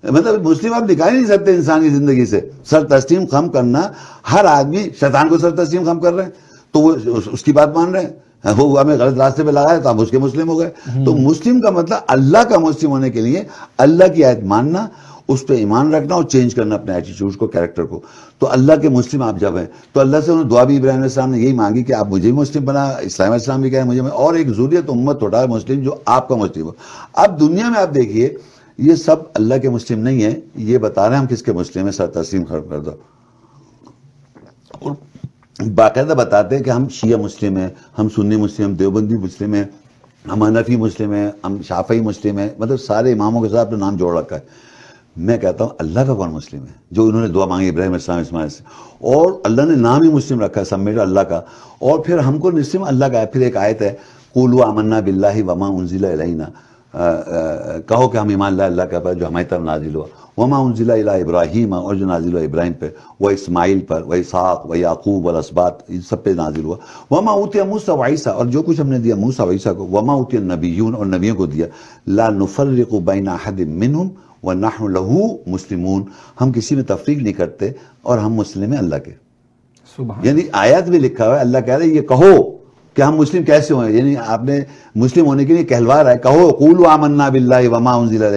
मतलब मुस्लिम आप दिखा ही नहीं सकते इंसान की जिंदगी से सर तस्लीम खम करना हर आदमी शैतान को सर तस्लीम खम कर रहे हैं तो वो उसकी बात मान रहे हैं वो हमें गलत रास्ते पे लगाया तो हम उसके मुस्लिम हो गए तो हम्म। मुस्लिम का मतलब अल्लाह का मुस्लिम होने के लिए अल्लाह की आयत मानना उस पर ईमान रखना और चेंज करना अपने एटीट्यूड को कैरेक्टर को तो अल्लाह के मुस्लिम आप जब हैं तो अल्लाह से उन्होंने दुआ भी इब्राहिम इस्लाम ने यही मांगी कि आप मुझे भी मुस्लिम बना इस्लाम इस्लाम भी कहें मुझे मैं और एक जरूरत उम्मत उठा मुस्लिम जो आपका मुस्लिम हो अब दुनिया में आप देखिए ये सब अल्लाह के मुस्लिम नहीं है ये बता रहे हैं हम किसके मुस्लिम है सर तस्लीम खत्म कर दो और बाकायदा बताते हैं कि हम शिया मुस्लिम हैं हम सुन्नी मुस्लिम देवबंदी मुस्लिम हैं हम हनफी मुस्लिम हैं हम शाफी मुस्लिम हैं मतलब सारे इमामों के साथ अपना नाम जोड़ रखा है मैं कहता हूँ अल्लाह का कौन मुस्लिम है जो इन्होंने दुआ मांगी इब्राहिम इस्लाम इस्माइल से और अल्लाह ने नाम ही मुस्लिम रखा है सम्मेट अल्लाह का और फिर हमको निस्म अल्लाह का है फिर एक आयत है कोलू अमन्ना बिल्ला वमा उनजिला कहो कि हम ईमान अल्लाह का पर जो हमारी तरफ नाजिल हुआ वमा उनजिला इब्राहिम और जो नाजिल हुआ इब्राहिम पर वह इसमाइल पर वह साख वही याकूब और असबात इन सब पे नाजिल हुआ वमा उतिया मूसा वाइसा और जो कुछ हमने दिया मूसा वईसा को वमा उतिया नबी और नबियों को दिया ला नफर बैन अहद मिनहम व नाहन लहू मुस्लिमून हम किसी में तफरीक नहीं करते और हम मुस्लिम हैं अल्लाह के यानी आयत में लिखा हुआ है अल्लाह कह रहे ये कहो कि हम मुस्लिम कैसे हों यानी आपने मुस्लिम होने के लिए कहलवा रहा है कहो कुल आमन्ना बिल्ला वमा उनजिला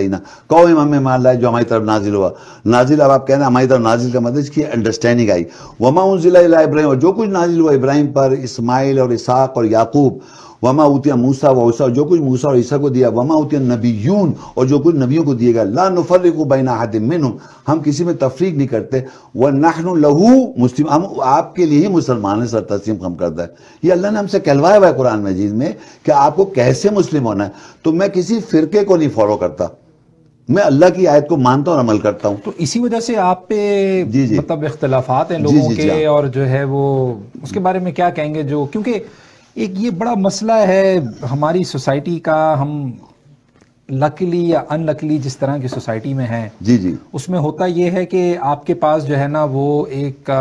कहो इमाम मान लाए जो हमारी तरफ नाजिल हुआ नाजिल अब आप कह रहे हैं हमारी तरफ नाजिल का मतलब इसकी अंडरस्टैंडिंग आई वमा उनजिला इब्राहिम और जो कुछ नाजिल हुआ इब्राहिम पर इसमाइल और इसाक और याकूब वमा उतिया मूसा वसा जो कुछ मूसा और ईसा को दिया वमा उतिया नबी यून और जो कुछ नबियों को दिया गया ला नफर को बैना मिन हम किसी में तफरीक नहीं करते व नखन लहू मुस्लिम हम आपके लिए ही मुसलमान सर तस्म कम करता है ये अल्लाह ने हमसे कहलवाया हुआ है कुरान मजीद में कि आपको कैसे मुस्लिम होना है तो मैं किसी फ़िरके को नहीं फॉलो करता मैं अल्लाह की आयत को मानता और अमल करता हूँ तो इसी वजह से आप पे जी जी मतलब इख्तलाफात हैं लोगों जी जी के हाँ। और जो है वो उसके बारे में क्या कहेंगे जो क्योंकि एक ये बड़ा मसला है हमारी सोसाइटी का हम लकली या अनलकली जिस तरह की सोसाइटी में है जी जी उसमें होता ये है कि आपके पास जो है ना वो एक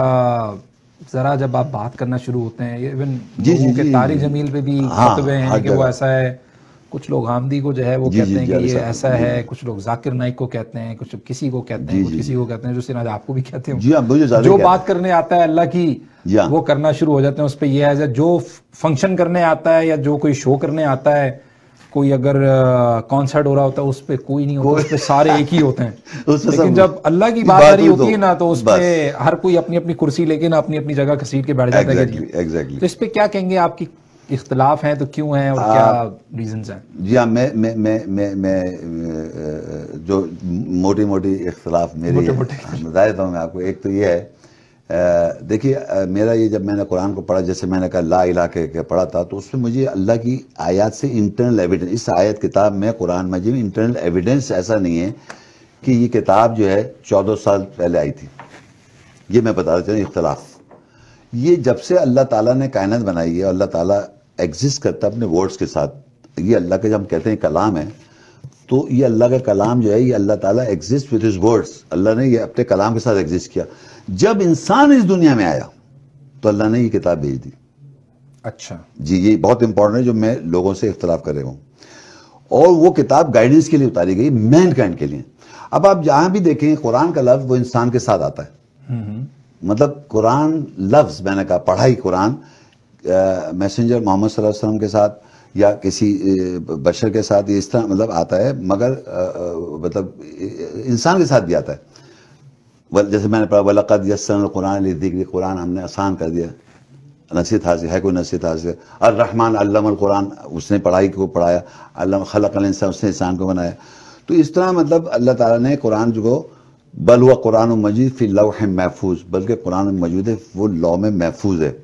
जरा जब आप बात करना शुरू होते हैं इवन जी, जी, के जी, तारिक जमील पे भी हाँ, हैं कि वो ऐसा है कुछ लोग आमदी को जो है वो जी, कहते जी, हैं कि ये ऐसा है कुछ लोग जाकिर नाइक को कहते हैं कुछ किसी को कहते हैं कुछ किसी को कहते हैं जो सिनाज आपको भी कहते हैं जी हाँ मुझे जो बात करने आता है अल्लाह की हाँ। वो करना शुरू हो जाते हैं उस पर यह है जो फंक्शन करने आता है या जो कोई शो करने आता है कोई अगर कॉन्सर्ट हो रहा होता है उस पर कोई नहीं होता उस पर सारे एक ही होते हैं लेकिन जब अल्लाह की बात रही होती तो है ना तो उस पर हर कोई अपनी अपनी कुर्सी लेके ना अपनी अपनी जगह घसीट के बैठ जाता है तो इस पर क्या कहेंगे आपकी इख्तलाफ हैं तो क्यों हैं और आ, क्या रीजन हाँ। हैं जी हाँ मैं मैं मैं मैं मैं जो मोटी मोटी इख्तलाफ मेरे हाँ, बता देता हूँ मैं आपको एक तो ये है देखिए मेरा ये जब मैंने कुरान को पढ़ा जैसे मैंने कहा ला इलाके के, पढ़ा था तो उसमें मुझे अल्लाह की आयत से इंटरनल एविडेंस इस आयत किताब में कुरान में जी इंटरनल एविडेंस ऐसा नहीं है कि ये किताब जो है चौदह साल पहले आई थी ये मैं रहा चाहूँ इख्तलाफ ये जब से अल्लाह ताला ने कायनत बनाई है अल्लाह ताला एग्जिस्ट करता है अपने वर्ड्स के साथ ये अल्लाह के जब हम कहते हैं कलाम है तो ये अल्लाह का कलाम जो है ये अल्लाह ताला exist with his words Allah ने ये अपने कलाम के साथ एग्जिस्ट किया जब इंसान इस दुनिया में आया तो अल्लाह ने ये किताब भेज दी अच्छा जी ये बहुत इंपॉर्टेंट है जो मैं लोगों से इख्तलाफ कर रहा हूँ और वो किताब गाइडेंस के लिए उतारी गई मैन काइंड के लिए अब आप जहां भी देखें कुरान का लफ्ज वो इंसान के साथ आता है हम्म, हम्म। मतलब कुरान लफ्ज मैंने कहा पढ़ाई कुरान मैसेंजर मोहम्मद वसल्लम के साथ या किसी बशर के साथ इस तरह मतलब आता है मगर मतलब इंसान के साथ भी आता है जैसे मैंने पढ़ा वलकद यसन कुरान दिग्री कुरान हमने आसान कर दिया नसीत हाजिर है कोई नसीत हाजिर और रहमान कुरान उसने पढ़ाई को पढ़ाया खलक इंसान उसने इंसान को बनाया तो इस तरह मतलब अल्लाह ताला ने कुरान को बल हुआ कुरान मजीद फिर है महफूज बल्कि कुरान मजूद है वो लॉ में महफूज है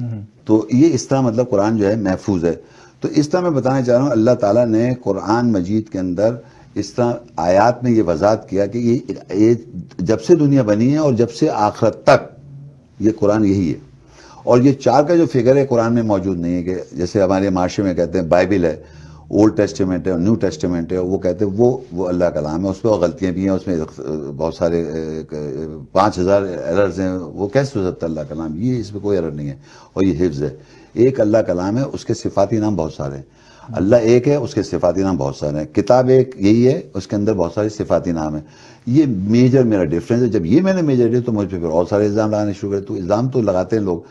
तो ये इस तरह मतलब कुरान जो है महफूज है तो इस तरह मैं बताना चाह रहा हूँ अल्लाह ताला ने कुरान मजीद के अंदर इस तरह आयात में ये वजात किया कि ये, ये जब से दुनिया बनी है और जब से आखरत तक ये कुरान यही है और ये चार का जो फिगर है कुरान में मौजूद नहीं है कि जैसे हमारे माशरे में कहते हैं बाइबिल है ओल्ड टेस्टमेंट है और न्यू टेस्टमेंट है वो कहते हैं वो वो अल्लाह कलाम है उसमें और गलतियाँ भी हैं उसमें बहुत सारे पाँच हज़ार एरर्स हैं वो कैसे हो सकता है अल्लाह कलाम ये इसमें कोई एरर नहीं है और ये हिफ्ज़ है एक अल्लाह कलाम है उसके सिफाती नाम बहुत सारे हैं अल्लाह एक है उसके सिफाती नाम बहुत सारे हैं किताब एक यही है उसके अंदर बहुत सारे सिफाती नाम है ये मेजर मेरा डिफरेंस है जब ये मैंने मेजर किया तो मुझ पर फिर और सारे इल्ज़ाम लगाने शुरू करे तो इल्ज़ाम तो लगाते हैं लोग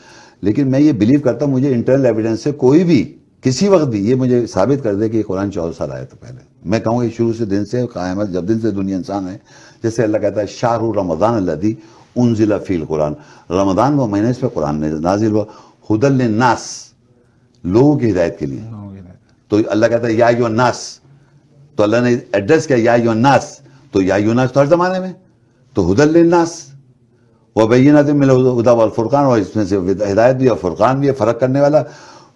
लेकिन मैं ये बिलीव करता हूँ मुझे इंटरनल एविडेंस से कोई भी किसी वक्त भी ये मुझे साबित कर दे कि कुरान चौदह साल आया तो पहले मैं कहूँ कि शुरू से दिन से कायम है जब दिन से दुनिया इंसान है जैसे अल्लाह कहता है शाह रमज़ान अल्लादी उन ज़िला फ़ील कुरान रमदान व महीने इस पर कुरान नाजिल हुआ हुदल नास लोगों की हिदायत के लिए तो अल्लाह कहता है या यो नास तो अल्लाह ने एड्रेस किया या यो नास तो या यो नास तो हर ज़माने में तो हुदल नास वह भैया बैनात मिला उदा फुरकान और इसमें से हिदायत भी और फुरकान भी है फ़र्क करने वाला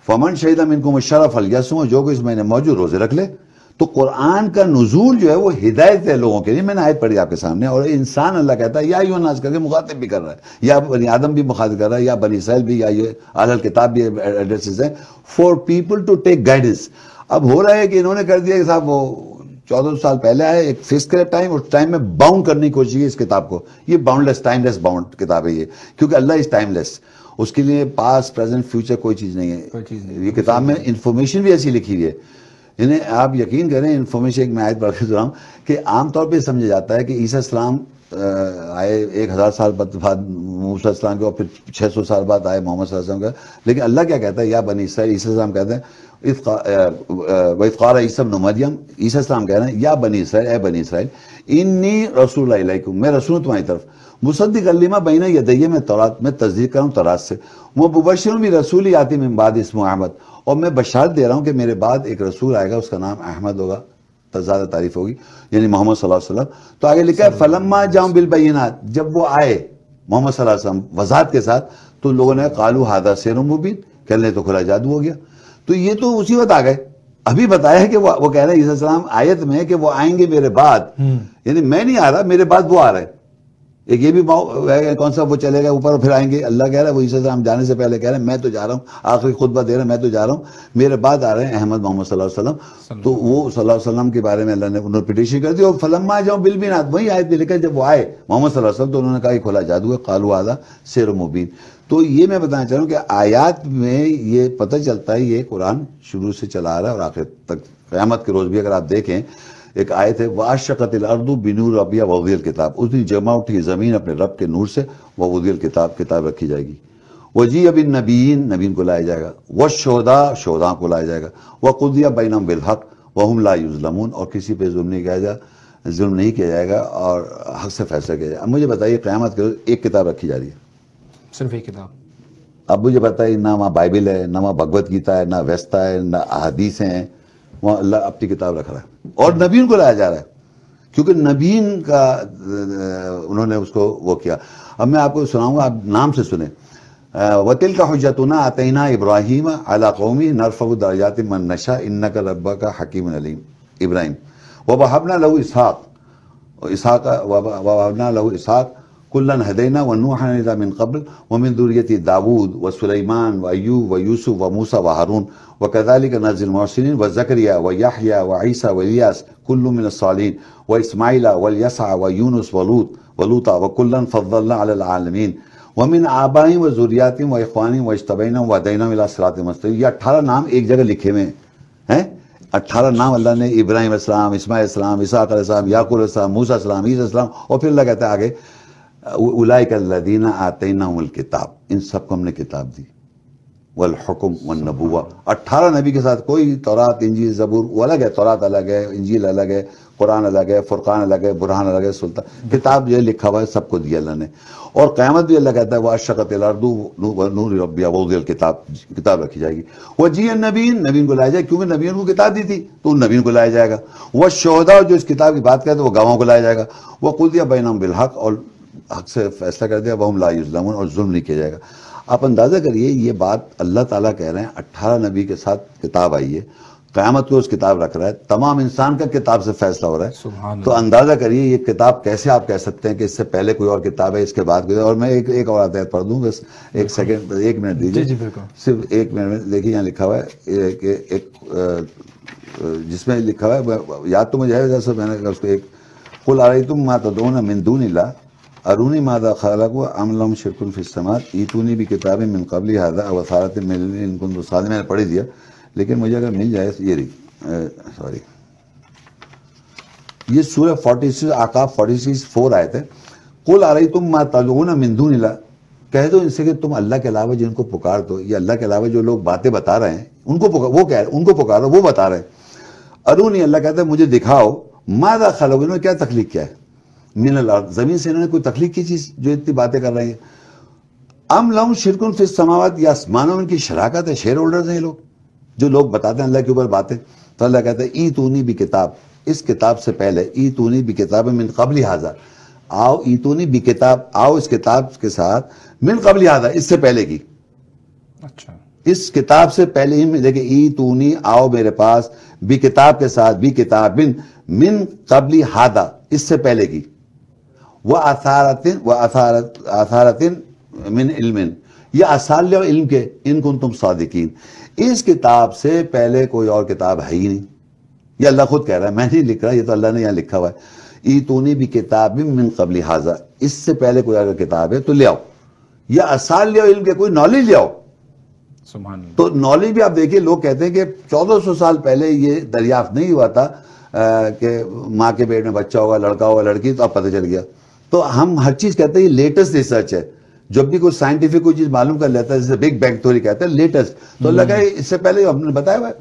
फमन शहीदा इनको मुशरफ अलगसों जो कि इस महीने मौजूद रोजे रख ले तो कुरान का नजूल जो है वो हिदायत है लोगों के लिए मैंने आयत पढ़ी आपके सामने और इंसान अल्लाह कहता है या यू नाज करके मुखातिब भी कर रहा है या बनी आदम भी मुखातिब कर रहा है या बनी सैल भी या ये अहल किताब भी एड्रेसेस हैं for people to take guidance अब हो रहा है कि इन्होंने कर दिया कि साहब वो चौदह साल पहले आए एक फिक्स टाइम उस टाइम में बाउंड करने की कोशिश की इस किताब को ये बाउंडलेस टाइमलेस बाउंड किताब है ये क्योंकि अल्लाह इज टाइमलेस उसके लिए पास प्रेजेंट फ्यूचर कोई चीज़ नहीं है कोई चीज़ नहीं ये किताब में इंफॉर्मेशन भी ऐसी लिखी हुई है इन्हें आप यकीन करें इन्फॉर्मेशन एक मैं आयत पढ़ के सुना कि आमतौर पर समझा जाता है कि ईसा इस्लाम आए एक हज़ार साल बाद मूसा इस्लाम के और फिर छः सौ साल बाद आए मोहम्मद वसल्लम का लेकिन अल्लाह क्या कहता है या बनी इसराइल ईसा इस्लाम कहते हैं वफ़ार ईसम नमरियम ईसा इस्लाम कह रहे हैं या बनी इसराइल ए बनी इसराइल इन्नी रसूल मैं रसूल तुम्हारी तरफ मुसद्दिक अलीमा यह यदैय में तौरात में तस्दीक कर रहा हूँ तौरात से वह मुबशर भी रसूल आती बाद इसम अहमद और मैं बशारत दे रहा हूँ कि मेरे बाद एक रसूल आएगा उसका नाम अहमद होगा ज़्यादा तारीफ होगी यानी मोहम्मद सल्लम तो आगे लिखा है फलम्मा जाऊँ बिलबैनात जब वो आए मोहम्मद सल्लम वजात के साथ तो लोगों ने कालू हादा शेर मुबीन कहने तो खुला जादू हो गया तो ये तो उसी वक्त आ गए अभी बताया कि वो वो कह रहे हैं ईसा आयत में कि वो आएंगे मेरे बाद हम्म। यानी मैं नहीं आ रहा मेरे बाद वो आ रहे हैं एक ये भी माओ कौन सा वो चलेगा ऊपर फिर आएंगे अल्लाह कह रहा है वो ईसा हम जाने से पहले कह रहे हैं मैं तो जा रहा हूँ आखिरी खुतबा दे रहा मैं तो जा रहा हूँ मेरे बाद आ रहे हैं अहमद मोहम्मद वसल्लम तो वो वसल्लम के बारे में अल्लाह ने उन्होंने पिटिशन कर दी और फलम्मा जाओ बिल बिन आद वही थे लेकिन जब वो आए मोहम्मद वसल्लम तो उन्होंने कहा खोला जादू है कालू आदा शेर मुबीन तो ये मैं बताना चाह रहा हूँ कि आयात में ये पता चलता है ये कुरान शुरू से चला आ रहा है और आखिर तक क़्यामत के रोज़ भी अगर आप देखें एक आयत है वाशकत अर्दू बिनूर अबिया वजियल किताब उस दिन जमा उठी ज़मीन अपने रब के नूर से वह वजियल किताब किताब रखी जाएगी वजी अबिन नबीन नबीन को लाया जाएगा वह शोदा शोदा को लाया जाएगा वह कुदिया बैनम बिलहक वहम लाजलमून और किसी पर जुल्म नहीं किया जाए जुल्म नहीं किया जाएगा और हक से फैसला किया जाएगा मुझे बताइए क़्यामत के एक किताब रखी जा रही है सिर्फ एक किताब अब मुझे बताइए ना वहाँ बाइबिल है ना वहाँ भगवत गीता है ना व्यस्ता है ना अहादीस हैं वहां अल्लाह अपनी किताब रख रहा है और नबीन को लाया जा रहा है क्योंकि नबीन का उन्होंने उसको वो किया अब मैं आपको सुनाऊंगा आप नाम से सुने वतिल का हजतुना आतना इब्राहिम अला कौमी नरफ़ात मन नशा इन्ना का रब्बा का हकीम अलीम इब्राहिम वबहबना लहू इसहाक इसहाक वबहबना लहू इसहाक كلا هدينا ونوحا الى من قبل ومن ذرية داوود وسليمان وأيوب ويوسف وموسى وهارون وكذلك نزل المحسنين وزكريا ويحيى وعيسى والياس كل من الصالحين وإسماعيل واليسع ويونس ولوط ولوطا وكلا فضلنا على العالمين ومن آبائهم व وإخوانهم व इखवानी إلى صراط المستقيم يا सरात मस्तक ये अट्ठारह नाम एक जगह लिखे हुए हैं अट्ठारह नाम السلام اسماعیل इब्राहिम इस्लाम इसमाइल इस्लाम इसाक इस्लाम याकूब इस्लाम मूसा इस्लाम السلام इस्लाम और फिर अल्लाह उलाइक कदीना आते किताब इन सबको हमने किताब दी वल हुक्म व नबुआ अट्ठारह नबी के साथ कोई तौरात इंजील जबूर वो अलग है तौरात अलग है इंजील अलग है कुरान अलग है फुरकान अलग है बुरहान अलग है सुल्तान किताब जो है लिखा हुआ है सबको दिया अल्लाह ने और क़्यामत भी अल्लाह कहता है वह शक़त नूर किताब किताब रखी जाएगी वह जी ए नबीन नबीन को लाया जाए क्योंकि नबीन को किताब दी थी तो उन नबीन को लाया जाएगा वह शहदा जो इस किताब की बात करते वह गाँवों को लाया जाएगा वह कुल दिया बैनाम बिलहक और हक से फैसला कर दिया वह लाजमन और जुल्म नहीं किया जाएगा आप अंदाज़ा करिए ये बात अल्लाह ताला कह रहे हैं अट्ठारह नबी के साथ किताब आई है क़्यामत को उस किताब रख रहा है तमाम इंसान का किताब से फैसला हो रहा है तो अंदाज़ा करिए ये किताब कैसे आप कह सकते हैं कि इससे पहले कोई और किताब है इसके बाद कोई और मैं एक एक और आदायत पढ़ दूँ बस एक सेकेंड एक मिनट दीजिए सिर्फ एक मिनट में देखिए यहाँ लिखा हुआ है एक, एक जिसमें लिखा हुआ है याद तो मुझे है जैसे मैंने उसको एक कुल आ रही तुम माता दो ना मिंदू नीला अरूनी मादा खाला को अमलम शिरकुन फिस्तमात ईतूनी भी किताबें मिन कबली हादा वसारत मिलनी इनकुन तो साथ मैंने पढ़ दिया लेकिन मुझे अगर मिल जाए ये रही सॉरी ये सूर्य फोर्टी सिक्स आकाफ फोर्टी सिक्स फोर आए थे कुल आ रही तुम माँ तलगुना मिंदू नीला कह दो इनसे कि तुम अल्लाह के अलावा जिनको पुकार दो या अल्लाह के अलावा जो लोग बातें बता रहे हैं उनको पुकार वो कह रहे उनको पुकारो वो बता रहे हैं अरूनी अल्लाह कहता है मुझे दिखाओ मादा खलोग इन्होंने क्या तकलीफ क्या है मिनल ज़मीन से इन्होंने कोई तकलीफ की चीज़ जो इतनी बातें कर रहे हैं अम लम शिरकुन फिर समावत या आसमानों इनकी शराकत है शेयर होल्डर हैं लोग जो लोग बताते हैं अल्लाह के ऊपर बातें तो अल्लाह कहते हैं ई तूनी भी किताब इस किताब से पहले ई तूनी भी किताब मिन कबली हाजा आओ ई तूनी भी किताब आओ इस किताब के साथ मिन कबली हाजा इससे पहले की अच्छा इस किताब से पहले ही देखे ई तूनी आओ मेरे पास भी किताब के साथ भी किताब बिन मिन कबली हादा इससे पहले की मिन इल्मिन ये इल्म के इनकुन तुम सादिकीन इस किताब से पहले कोई और किताब है ही नहीं ये अल्लाह खुद कह रहा है मैं नहीं लिख रहा ये तो अल्लाह ने यहाँ लिखा हुआ है ई तूनी भी किताब मिन कबली हाजा इससे पहले कोई अगर किताब है तो ले आओ या असाल्य इल्म के कोई नॉलेज ले आओ तो नॉलेज भी आप देखिए लोग कहते हैं कि चौदह सौ साल पहले ये दरियाफ्त नहीं हुआ था कि माँ के पेट में बच्चा होगा लड़का होगा लड़की तो अब पता चल गया तो हम हर चीज कहते हैं लेटेस्ट रिसर्च है जब भी कोई साइंटिफिक कोई चीज मालूम कर लेता है जैसे बिग बैंग थ्योरी कहते हैं लेटेस्ट तो हम्म। लगा इससे पहले हमने बताया हुआ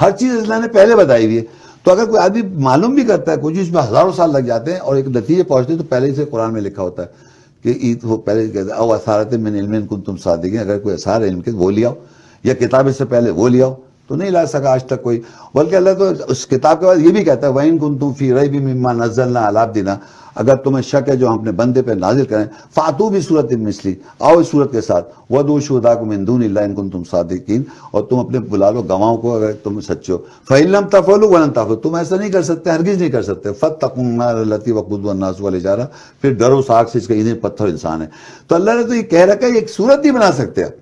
हर चीज अल्लाह ने पहले बताई हुई है तो अगर कोई आदमी मालूम भी करता है कुछ में हजारों साल लग जाते हैं और एक नतीजे पहुंचते हैं तो पहले से कुरान में लिखा होता है कि ईद हो पहले कहते अव असारत मैंने इलम तुम सादिक अगर कोई असार इलम के वो लियाओ या किताब इससे पहले वो लियाओ तो नहीं ला सका आज तक कोई बल्कि अल्लाह तो उस किताब के बाद ये भी कहता है वहीन गुन तुम फिर भी मम्मा नजल ना आलाप देना अगर तुम्हें शक है जो हम अपने बंदे पर नाजिल करें फातू भी सूरत मिसली आओ इस सूरत के साथ वदू शुदा को मंदून इनकुन तुम सादिकीन और तुम अपने बुला लो गवाओं को अगर तुम सच्चो फिल्म तफोलो वन तफो तुम ऐसा नहीं कर सकते हरगिज नहीं कर सकते फत तकुल्लती वकुदनास वाले जा रहा फिर डरो साख से इसका इन्हें पत्थर इंसान है तो अल्लाह ने तो ये कह रखा है एक सूरत ही बना सकते हैं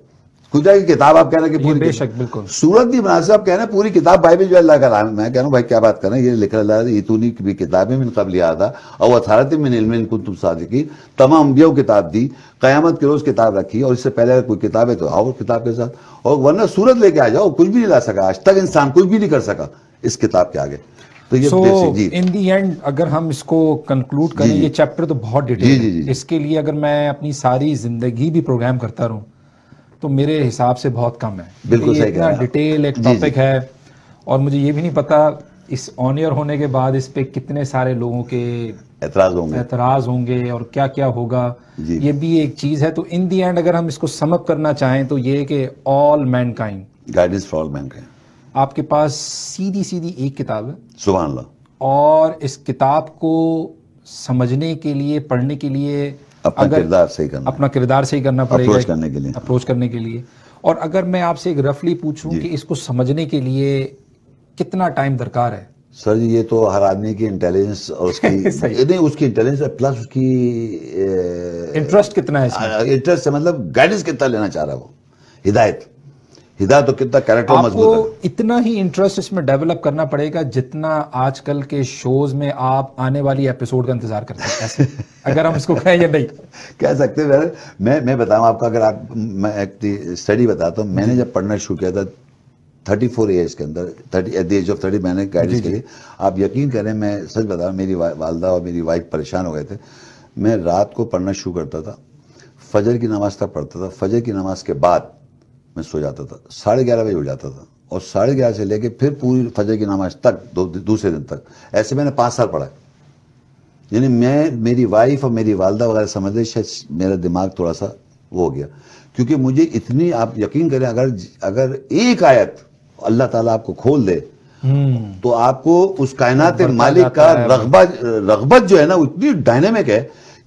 खुदा की किताब आप कह रहे हैं कि पूरी बेशक बिल्कुल सूरत भी बना से आप कह रहे हैं पूरी किताब बाइबल जो अल्लाह का लाम मैं कह रहा हूँ भाई क्या बात कर रहे हैं ये लिखा अल्लाह ईतूनी की किताबें मिन कबल आदा और अथारत मिन इलम इनकुन तुम सादिकी तमाम अम्बियों किताब दी क़यामत के रोज़ किताब रखी और इससे पहले अगर कोई किताब है तो आओ किताब के साथ और वरना सूरत लेके आ जाओ कुछ भी नहीं ला सका आज तक इंसान कुछ भी नहीं कर सका इस किताब के आगे तो ये so, इन दी एंड अगर हम इसको कंक्लूड करें ये चैप्टर तो बहुत डिटेल इसके लिए अगर मैं अपनी सारी जिंदगी भी प्रोग्राम करता रहूँ तो मेरे हिसाब से बहुत कम है बिल्कुल सही इतना डिटेल एक टॉपिक है और मुझे ये भी नहीं पता इस ऑनियर होने के बाद इस पे कितने सारे लोगों के एतराज होंगे एतराज होंगे और क्या क्या होगा ये भी एक चीज़ है तो इन दी एंड अगर हम इसको समअप करना चाहें तो ये कि all mankind guidance for all mankind आपके पास सीधी सीधी एक किताब है सुबह और इस किताब को समझने के लिए पढ़ने के लिए अपना किरदार सही करना अपना किरदार सही करना पड़ेगा अप्रोच करने के लिए अप्रोच करने के लिए और अगर मैं आपसे एक रफली पूछूं कि इसको समझने के लिए कितना टाइम दरकार है सर जी ये तो हर आदमी की इंटेलिजेंस और उसकी नहीं उसकी इंटेलिजेंस प्लस उसकी इंटरेस्ट कितना है इंटरेस्ट मतलब गाइडेंस कितना लेना चाह रहा है वो हिदायत हिदायत तो कितना कैरेक्टर मजबूत है इतना ही इंटरेस्ट इसमें डेवलप करना पड़ेगा जितना आजकल के शोज में आप आने वाली एपिसोड का इंतजार करते हैं ऐसे अगर हम इसको कहें या नहीं कह सकते हैं मैं मैं बताऊं आपको अगर आप मैं एक स्टडी बताता हूं मैंने जब पढ़ना शुरू किया था थर्टी फोर एज के अंदर thirty eight the age of thirty मैंने गाइडेंस के लिए आप यकीन करें मैं सच बताऊँ मेरी वालदा और मेरी वाइफ परेशान हो गए थे मैं रात को पढ़ना शुरू करता था फजर की नमाज तक पढ़ता था फजर की नमाज के बाद मैं सो जाता था साढ़े ग्यारह बजे उठ जाता था और साढ़े ग्यारह से लेके फिर पूरी फजर की नमाज तक दो दूसरे दिन तक ऐसे मैंने पाँच साल पढ़ा यानी मैं मेरी वाइफ और मेरी वालदा वगैरह समझ रहे शायद मेरा दिमाग थोड़ा सा वो हो गया क्योंकि मुझे इतनी आप यकीन करें अगर अगर एक आयत अल्लाह ताला आपको खोल दे हम्म। तो आपको उस कायनात मालिक का रगबत रगबत जो है ना वो इतनी डायनेमिक है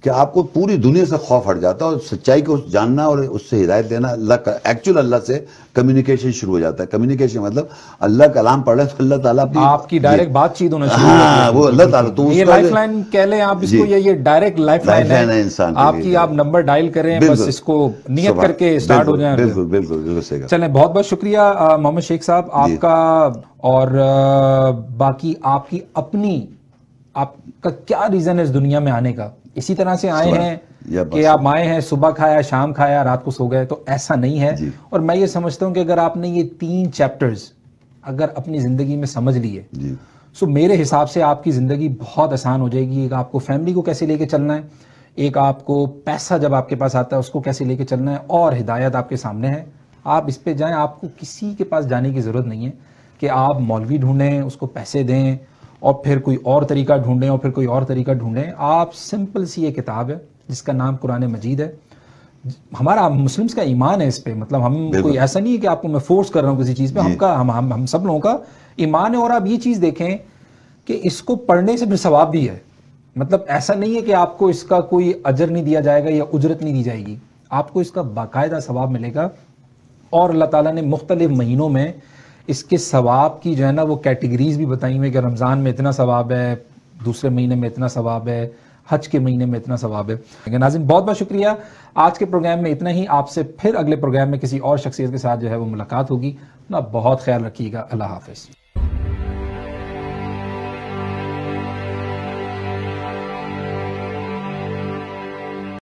कि आपको पूरी दुनिया से खौफ हट जाता है और सच्चाई को जानना और उससे हिदायत देना अल्लाह का एक्चुअल अल्लाह से कम्युनिकेशन शुरू हो जाता है कम्युनिकेशन मतलब अल्लाह का कलाम पढ़ रहे तो अल्लाह ताला अपनी आपकी डायरेक्ट बातचीत होना चाहिए हाँ वो अल्लाह ताला तो ये लाइफलाइन कह लें आप इसको ये ये डायरेक्ट लाइफलाइन है इंसान आपकी आप नंबर डायल करें बस इसको नियत करके स्टार्ट हो जाए बिल्कुल बिल्कुल चले बहुत बहुत शुक्रिया मोहम्मद शेख साहब आपका और बाकी आपकी अपनी आपका क्या रीजन है इस दुनिया में आने का इसी तरह से आए हैं कि आप आए हैं सुबह खाया शाम खाया रात को सो गए तो ऐसा नहीं है और मैं ये समझता हूँ कि अगर आपने ये तीन चैप्टर्स अगर अपनी ज़िंदगी में समझ लिए सो मेरे हिसाब से आपकी ज़िंदगी बहुत आसान हो जाएगी एक आपको फैमिली को कैसे लेके चलना है एक आपको पैसा जब आपके पास आता है उसको कैसे लेके चलना है और हिदायत आपके सामने है आप इस पे जाएं आपको किसी के पास जाने की ज़रूरत नहीं है कि आप मौलवी ढूंढें उसको पैसे दें और फिर कोई और तरीका ढूंढें और फिर कोई और तरीका ढूंढें आप सिंपल सी ये किताब है जिसका नाम कुरान मजीद है हमारा मुस्लिम्स का ईमान है इस पर मतलब हम कोई ऐसा नहीं है कि आपको मैं फोर्स कर रहा हूँ किसी चीज़ पर हमका हम हम हम सब लोगों का ईमान है और आप ये चीज़ देखें कि इसको पढ़ने से फिर सवाब भी है मतलब ऐसा नहीं है कि आपको इसका कोई अजर नहीं दिया जाएगा या उजरत नहीं दी जाएगी आपको इसका बाकायदा सवाब मिलेगा और अल्लाह ताला ने मुख्तलिफ महीनों में इसके सवाब की जो है ना वो कैटेगरीज भी बताई हुई कि रमज़ान में इतना सवाब है दूसरे महीने में इतना सवाब है हज के महीने में इतना सवाब है नाजिम बहुत बहुत शुक्रिया आज के प्रोग्राम में इतना ही आपसे फिर अगले प्रोग्राम में किसी और शख्सियत के साथ जो है वो मुलाकात होगी ना बहुत ख्याल रखिएगा अल्लाह हाफिज़